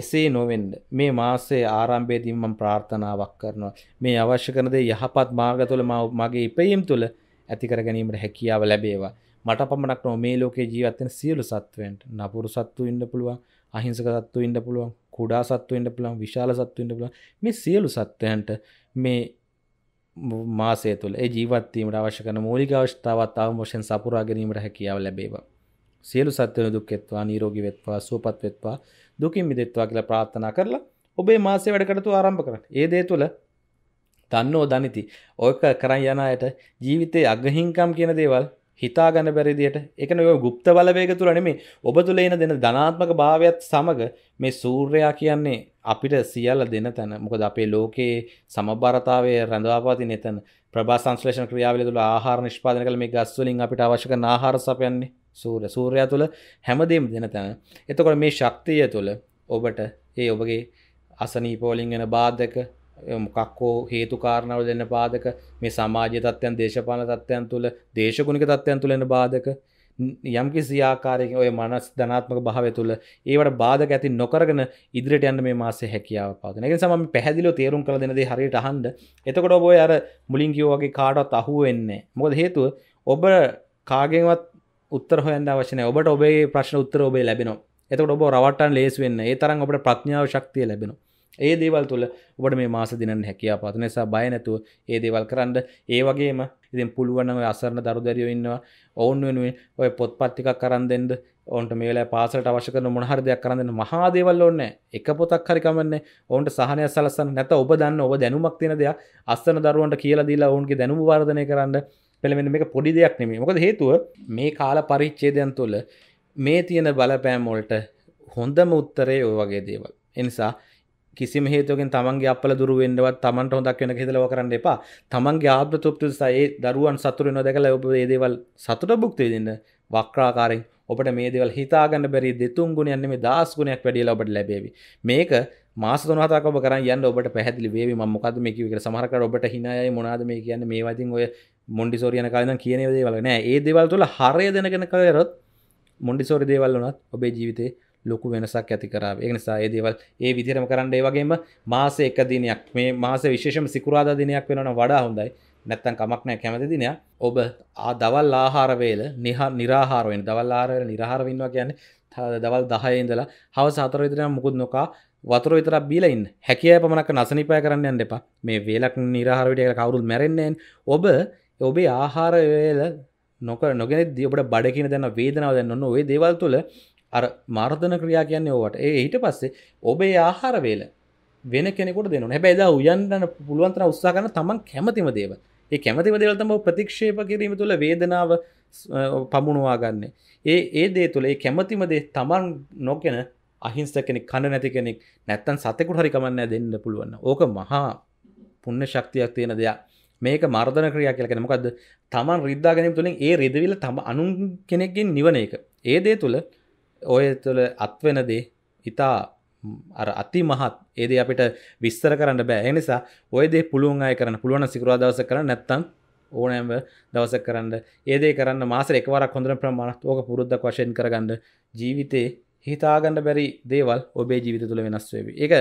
S1: එසේ නොවෙන්ඩ මේ මාසේ ආරම්භයේදීම ප්‍රාර්ථනාවක් කරනවා මේ අවශ්‍ය කරනද යහපත් මාර්ග තුළ මගේ ඉපයීම් තුළ ඇතිකර ගැනීමට හැකියාව ලැබේවා මට පමණක් නො මේ ලෝකේ ජීවත්තෙන සියලු සත්වෙන්ට නපුරු සත්තු ඉන්න පුළුවන් අහිංසක සත්තු ඉන්න පුළුවන් කුඩා සත්තු ඉන්න පුළුවන් විශාල සත්තු ඉන්න පුළුවන් මේ සියලු සත්වයන්ට මේ මාසය තුළ ඒ ජීවත්වීමට අවශ්‍ය කරන මූලික අවශ්‍යතාවත් අවමෝෂෙන් සපුරා ගැනීමට හැකියාව ලැබේවා සියලු සත්වන දුක් එත්වා නීරෝගී වෙත්වා සුවපත් වෙත්වා දුකින් මිදෙත්වා කියලා ප්‍රාත්ථනා කරලා ඔබේ මාසේ වැඩකටතු ආරම්භ කරන්න. ඒ දේ තුළ දන්නෝ දනිති. ඔයක කරන් යන අයට ජීවිතේ අගහින්කම් කියන දේවල් හිතාගන්න බැරිදියට එකන ඔය ගුප්ත බලවේග තුළ නෙමේ ඔබ තුළ එන දෙන ධනාත්මක භාවයත් සමග මේ සූර්යා කියන්නේ අපිට සියල්ල දෙන තැන මොකද අපේ ලෝකයේ සමබරතාවය රැඳවාපාතින එතන ප්‍රභා සංශ්ලේෂණ ක්‍රියාවලිය තුළ ආහාර නිෂ්පාදනය කළ මේ ගස්වලින් අපිට අවශ්‍ය කරන ආහාර සපයන්නේ සූර සූරයා තුළ හැමදේම් දෙන තැන එතකොට මේ ශක්තිය තුළ ඔබට ඒ ඔබගේ අසනී පෝලිං එන බාධක මොකක්කෝ හේතු කාරණාව දෙන්න පාදක මේ සමාජ තත්වයන් දේශපාන තත්වයන් තුළ දේශකුණික තත්වයන් තුළෙන බාධක යම්කි සියාකාරයක ඔය මනස් ධනාත්මක භාව තුළ ඒවට බාධ ඇති නොකරගෙන ඉදිරිට යන්න මේ මාසේ හැකියාව පාදන එක සම පැහදිල තේරුම් කළ දෙනද හරියට හන්ඩ එතකොට ඔබ අර මුලින්කිෝ වගේ කාඩත් අහුවෙන්නේ මොද හේතුව ඔබ කාගෙන්වත් උත්තර හොයන්න අවශ්‍යන ඔබට ඔබේ ප්‍රශ්න උත්තර ඔබේ ලැබෙනවා එතකට ඔබ රවටන් ලේස් වෙන්න ඒ තරම් ඔබට ප්‍රඥාව ශක්තිය ලැබෙන ඒ දේවල් තුළ ඔබට මේ මාස දිනන්න හැකියා පත් නිසා බය නැතුව ඒ දේවල් කරන්න ඒ වගේම ඉතින් පුළුවනම අසරණ දරුදරියෝ ඉන්නවා ඔවුන් වෙනුවෙන් ඔය පොත්පත් ටිකක් කරන් දෙන්න ඔවුන්ට මේ වෙලාවේ පාසලට අවශ්‍ය කරන මොන හරි දෙයක් කරන් දෙන්න මහා දේවල් ඕනේ එක පොතක් හරි කමන්නේ ඔවුන්ට සහනය සලසන්න නැත්නම් ඔබ දන්න ඔබ දැනුමක් තියෙන දෙයක් අසරණ දරුවන්ට කියලා දීලා ඔවුන්ගේ දැනුම වර්ධනය කරන්න පෙළමෙන මේ පොඩි දෙයක් නෙමේ මොකද හේතුව මේ කාල පරිච්චේදයන් තුළ මේ තියෙන බලපෑම්මොල්ට හොඳම උත්තරේ ඔය වගේ දේවල් එනිසා කිසිම හේතුවකින් තමන්ගේ අපල දුරු වෙන්නවත් තමන්ට හොදක් වෙන හිතලව කරන්න එපා තමන්ගේ ආත්ම තෘප්තිසා ඒ දරුවන් සතුට වෙනවා දැකලා ඔබ මේ දේවල් සතුට භුක්ති විඳින්න වක්‍රාකාරයෙන් ඔබට මේ දේවල් හිතාගන්න බැරි දෙතුන් ගුණයක් නෙමෙයි දහස් ගුණයක් වැඩිලා ඔබට ලැබෙවි මේක මාස තුනක් ඔබ කරන් යන්න ඔබට පැහැදිලි වේවි මම මොකද්ද මේ කිව්වේ කියලා සමහර කර ඔබට hinaයයි මොනවාද මේ කියන්නේ මේ වදින් ඔය මොන්ඩිසෝරි යන කාලේ ඉඳන් කියන දේවල් නෑ ඒ දේවල් තුළ හරය දැනගෙන කරොත් මොන්ඩිසෝරි දේවල් වුණත් ඔබේ ජීවිතේ ලොකු වෙනසක් ඇති කරා ඒ නිසා ඒ දේවල් ඒ විදිහටම කරන්න ඒ වගේම මාසේ එක දිනයක් මේ මාසේ විශේෂම සිකුරාදා දිනයක් වෙනවනම් වඩා හොඳයි නැත්තම් කමක් නෑ කැමති දිනයක් ඔබ දවල් ආහාරවේල නිහා නිරාහාරවෙන් දවල් ආහාරවේල නිරාහාර වෙනවා කියන්නේ දවල් 10 ඉඳලා හවස 4 විතර මුකුත් නොකා වතුර විතර බීලයින් හැකිය පමණක් නසනිපය කරන්න යන්න එපා මේ වේලක් නිරහරවිටක කවරුල් මැරෙන්න්නේෙන් ඔබ ඔබේ ආහාර වේල නොක නොගෙනෙද ඔබට බඩකින දැන්න වේදනාව දැන්න ඔේ දේවල් තුළ අර මාර්ධන ක්‍රියා කියන්නේ ඕවට ඒ හිට පස්සේ ඔබේ ආහාර වේල වෙන කෙනෙකුට දෙනු හැබැයිද උයන්න්න පුළුවන්තර උත්සාගන තමන් කැමතිම දේව ඒ කැමතිම දේවල්තම ප්‍රතික්ෂේප කිරීම තුළ වේදනාව පමුණවා ගන්න ඒ ඒ දේ තුළ ඒ කැමතිම දේ තමන් නොකෙන අහිංස කෙනෙක් කණඩ නැති කෙනෙක් නැත්තන් සතෙකුට හරි කමන්න දෙන්න පුළුවන්න ඕක මහා පුන්න ශක්තියක් තියෙන දෙයක් මේක මර්ධන ක්‍රියා කියල කෙනමකක්ද තමන් රිද්ධාගැනීම තුළින් ඒ රිදවිල තම අනුන් කෙනෙක්ගෙන් නිවන එක ඒ දේ තුළ ඔය තුළ අත්වෙන දේ ඉතා අර අති මහත් ඒද අපිට විස්තර කරන්න බෑ එනිසා ඔයදේ පුළුවන් අය කරන පුළුවන සිකරවා දවස කරන නැත්තන් ඕනෑම දවස කරන්න ඒදේ කරන්න මාසර එකවරක් හොඳර ප්‍රමාණත් ඕක පුරුද්ධ වශයෙන් කරගන්න ජීවිතේ හිතාගන්න බැරි දේවල් ඔබේ ජීවිත තුළ වෙනස්වේවි එක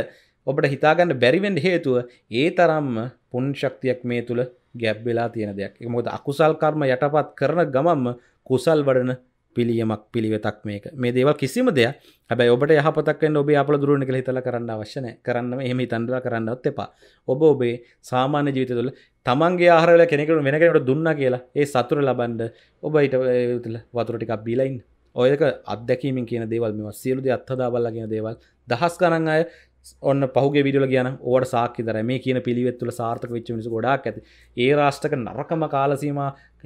S1: ඔබට හිතාගන්න බැරිවෙන්ඩ හේතුව ඒ තරම්ම පුන් ශක්තියක් මේ තුළ ගැබ්වෙලා තියෙන දෙයක් මොද අකුසල් කර්ම යටපත් කරන ගමම්ම කුසල් වඩන පිළියමක් පිළිවෙතක් මේක මේ දේවල් කිසිම දෙයක් හැබැයි ඔබට යහපතක්ෙන් ඔබේ අපල දුරුණ කළ හිතල කරන්න අවශ්‍යන කරන්න එහෙම තන්ඩල කරන්නත් එපා ඔබ ඔබේ සාමාන්‍ය ජීවිත තුළ තමන්ගේ ආහරල කෙනෙකරු වෙනකට දුන්න කියලා ඒ සතුර ලබන්ඩ ඔබ ඊට තුළ වතුරටිකක් බීලයින්න ඔයක අදැකීමින් කියන දේවල් මෙම සියලුද අත්හදා බල්ලා කියෙන දේවල් දහස් කරන්න අය ඔන්න පහුගේ විඩල කියන ඕට සාක්කි දර මේ කියන පිළිවෙත්තුල සාර්ථක වෙච්ච මිනිස ගොඩක් ඇති ඒ රාෂ්ටක නරකම කාලසීම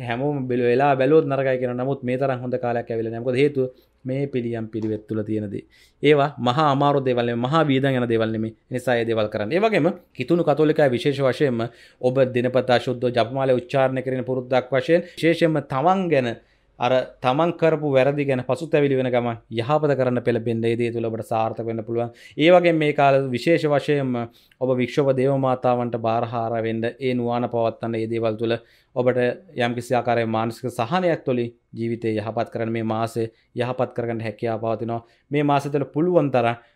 S1: හැමෝම බෙල වෙලා බැලෝත් නරකයි කියෙන නමුත් මේ තරම් හොඳ කාලයක් ඇවිල නැක හේතු මේ පිළියම් පිළිවෙත්තුල තියෙනදී ඒවා මහා අමාරු දෙවල මහා වීද යන දෙවල්ලෙම නිසා දේවල් කරන්න ඒවගේම කිතුුණු කතෝලිකයි විශේෂ වශයෙන්ම ඔබ දිනපතා ශුද්ධ ජපමාල උච්චාරණ කරන පුරුද්දක් වශයෙන් ශේෂම තවන් ගැන අර තමන් කරපු වැරදි ගැන පසු ඇවිලි වෙන ගම යහපත කරන්න පෙළ බෙන්ඩේ දේ තුළබට සාර්ථක වන්න පුළුවන් ඒවගේ මේ කාල විශේෂ වශයෙන්ම ඔබ වික්ෂෝප දේවමාතාවන්ට බාරහාරවෙන්ඩ ඒ නවාන පවත්වන්න ඒ දේවල් තුළ ඔබට යම්කිසියාකාරය මානසික සහනයක් තුළි ජීවිතය යහපත් කරන මේ මාසේ යහපත් කරගන්න හැකයා පවතිනවා මේ මාසතල පුළුවන්තර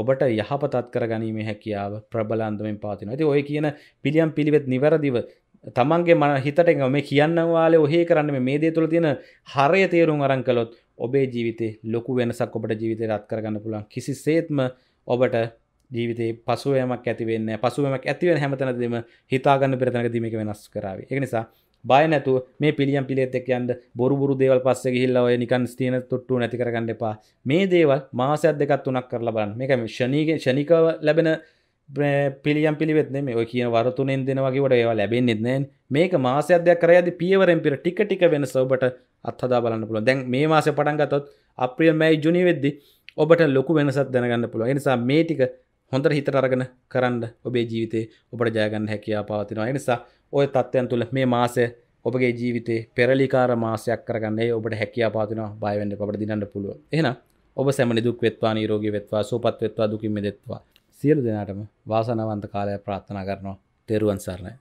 S1: ඔබට යහපතත් කර ගැනීම හැකියාව ප්‍රබලන්දමෙන් පාතින ඇති ඔය කියන පිළියම් පිළිවෙත් නිවැරදිව තමන්ගේ මන හිතට මේ කියන්න වාලේ ඔහේ කරන්න මේ දේ තුළ තියෙන හරය තේරුම් අරංකලොත් ඔබේ ජීවිතේ ලොකු වෙනසක් ඔබට ජීවිතය රත් කරගන්න පුළන් කිසි සේත්ම ඔබට ජීවිතේ පසුවයමක් ඇතිවෙන්න පසුවමක් ඇතිවෙන හැමතැනදීම හිතාගන්න පෙරතනක දීමක වෙනස් කරාව එක නිසා බය නැතු මේ පිළියම් පිලෙත් එක් යන්න බොරුබුරු දේවල් පස්ස ගිහිල්ල ඔය නිකන් ස්තියන තොට්ටු නැති කරගන්න එපා මේ දේවල් මාසයක් දෙකත් තුනක් කරලා බලන්න මේක ශනීක ශනිකව ලැබෙන පිළියම් පිළිවෙත් මේ ඔය කියන වරතුනෙන් දෙනවගේට ඒවා ලැබෙන්න්නෙත් නෑ මේක මාසයදයක් කරයද පියවරෙන් පිර ටික ටික වෙන සවබට අත්හදා බලන්න පුළුව දැන් මේ මාස පටන්ගතොත් අප්‍රියල් මැයි ජුනි වෙද්දි ඔබට ලොකු වෙනසත් දැනගන්න පුළුව නිසා මේ ටික හොඳට හිතරගෙන කරන්න ඔබේ ජීවිතේ ඔබට ජයගන්න හැකියා පවතිනවා නිසා ඔය තත්ත්වයන් තුළ මේ මාසය ඔබගේ ජීවිතේ පෙරලිකාර මාසයක් කරගන්නේ ඔබට හැකියා පාතින බයවෙන්න පට දිනන්න පුළුව එන ඔබ සැමනි දුක් වෙත්වා නීරෝගී වෙත්වා සූපත් වෙත්වා දුකින් මෙදෙත්වා සියලු දෙනාටම වාසනාවන්ත කාලය ප්‍රාත්ථනා කරනවා තෙරුවන් සරණය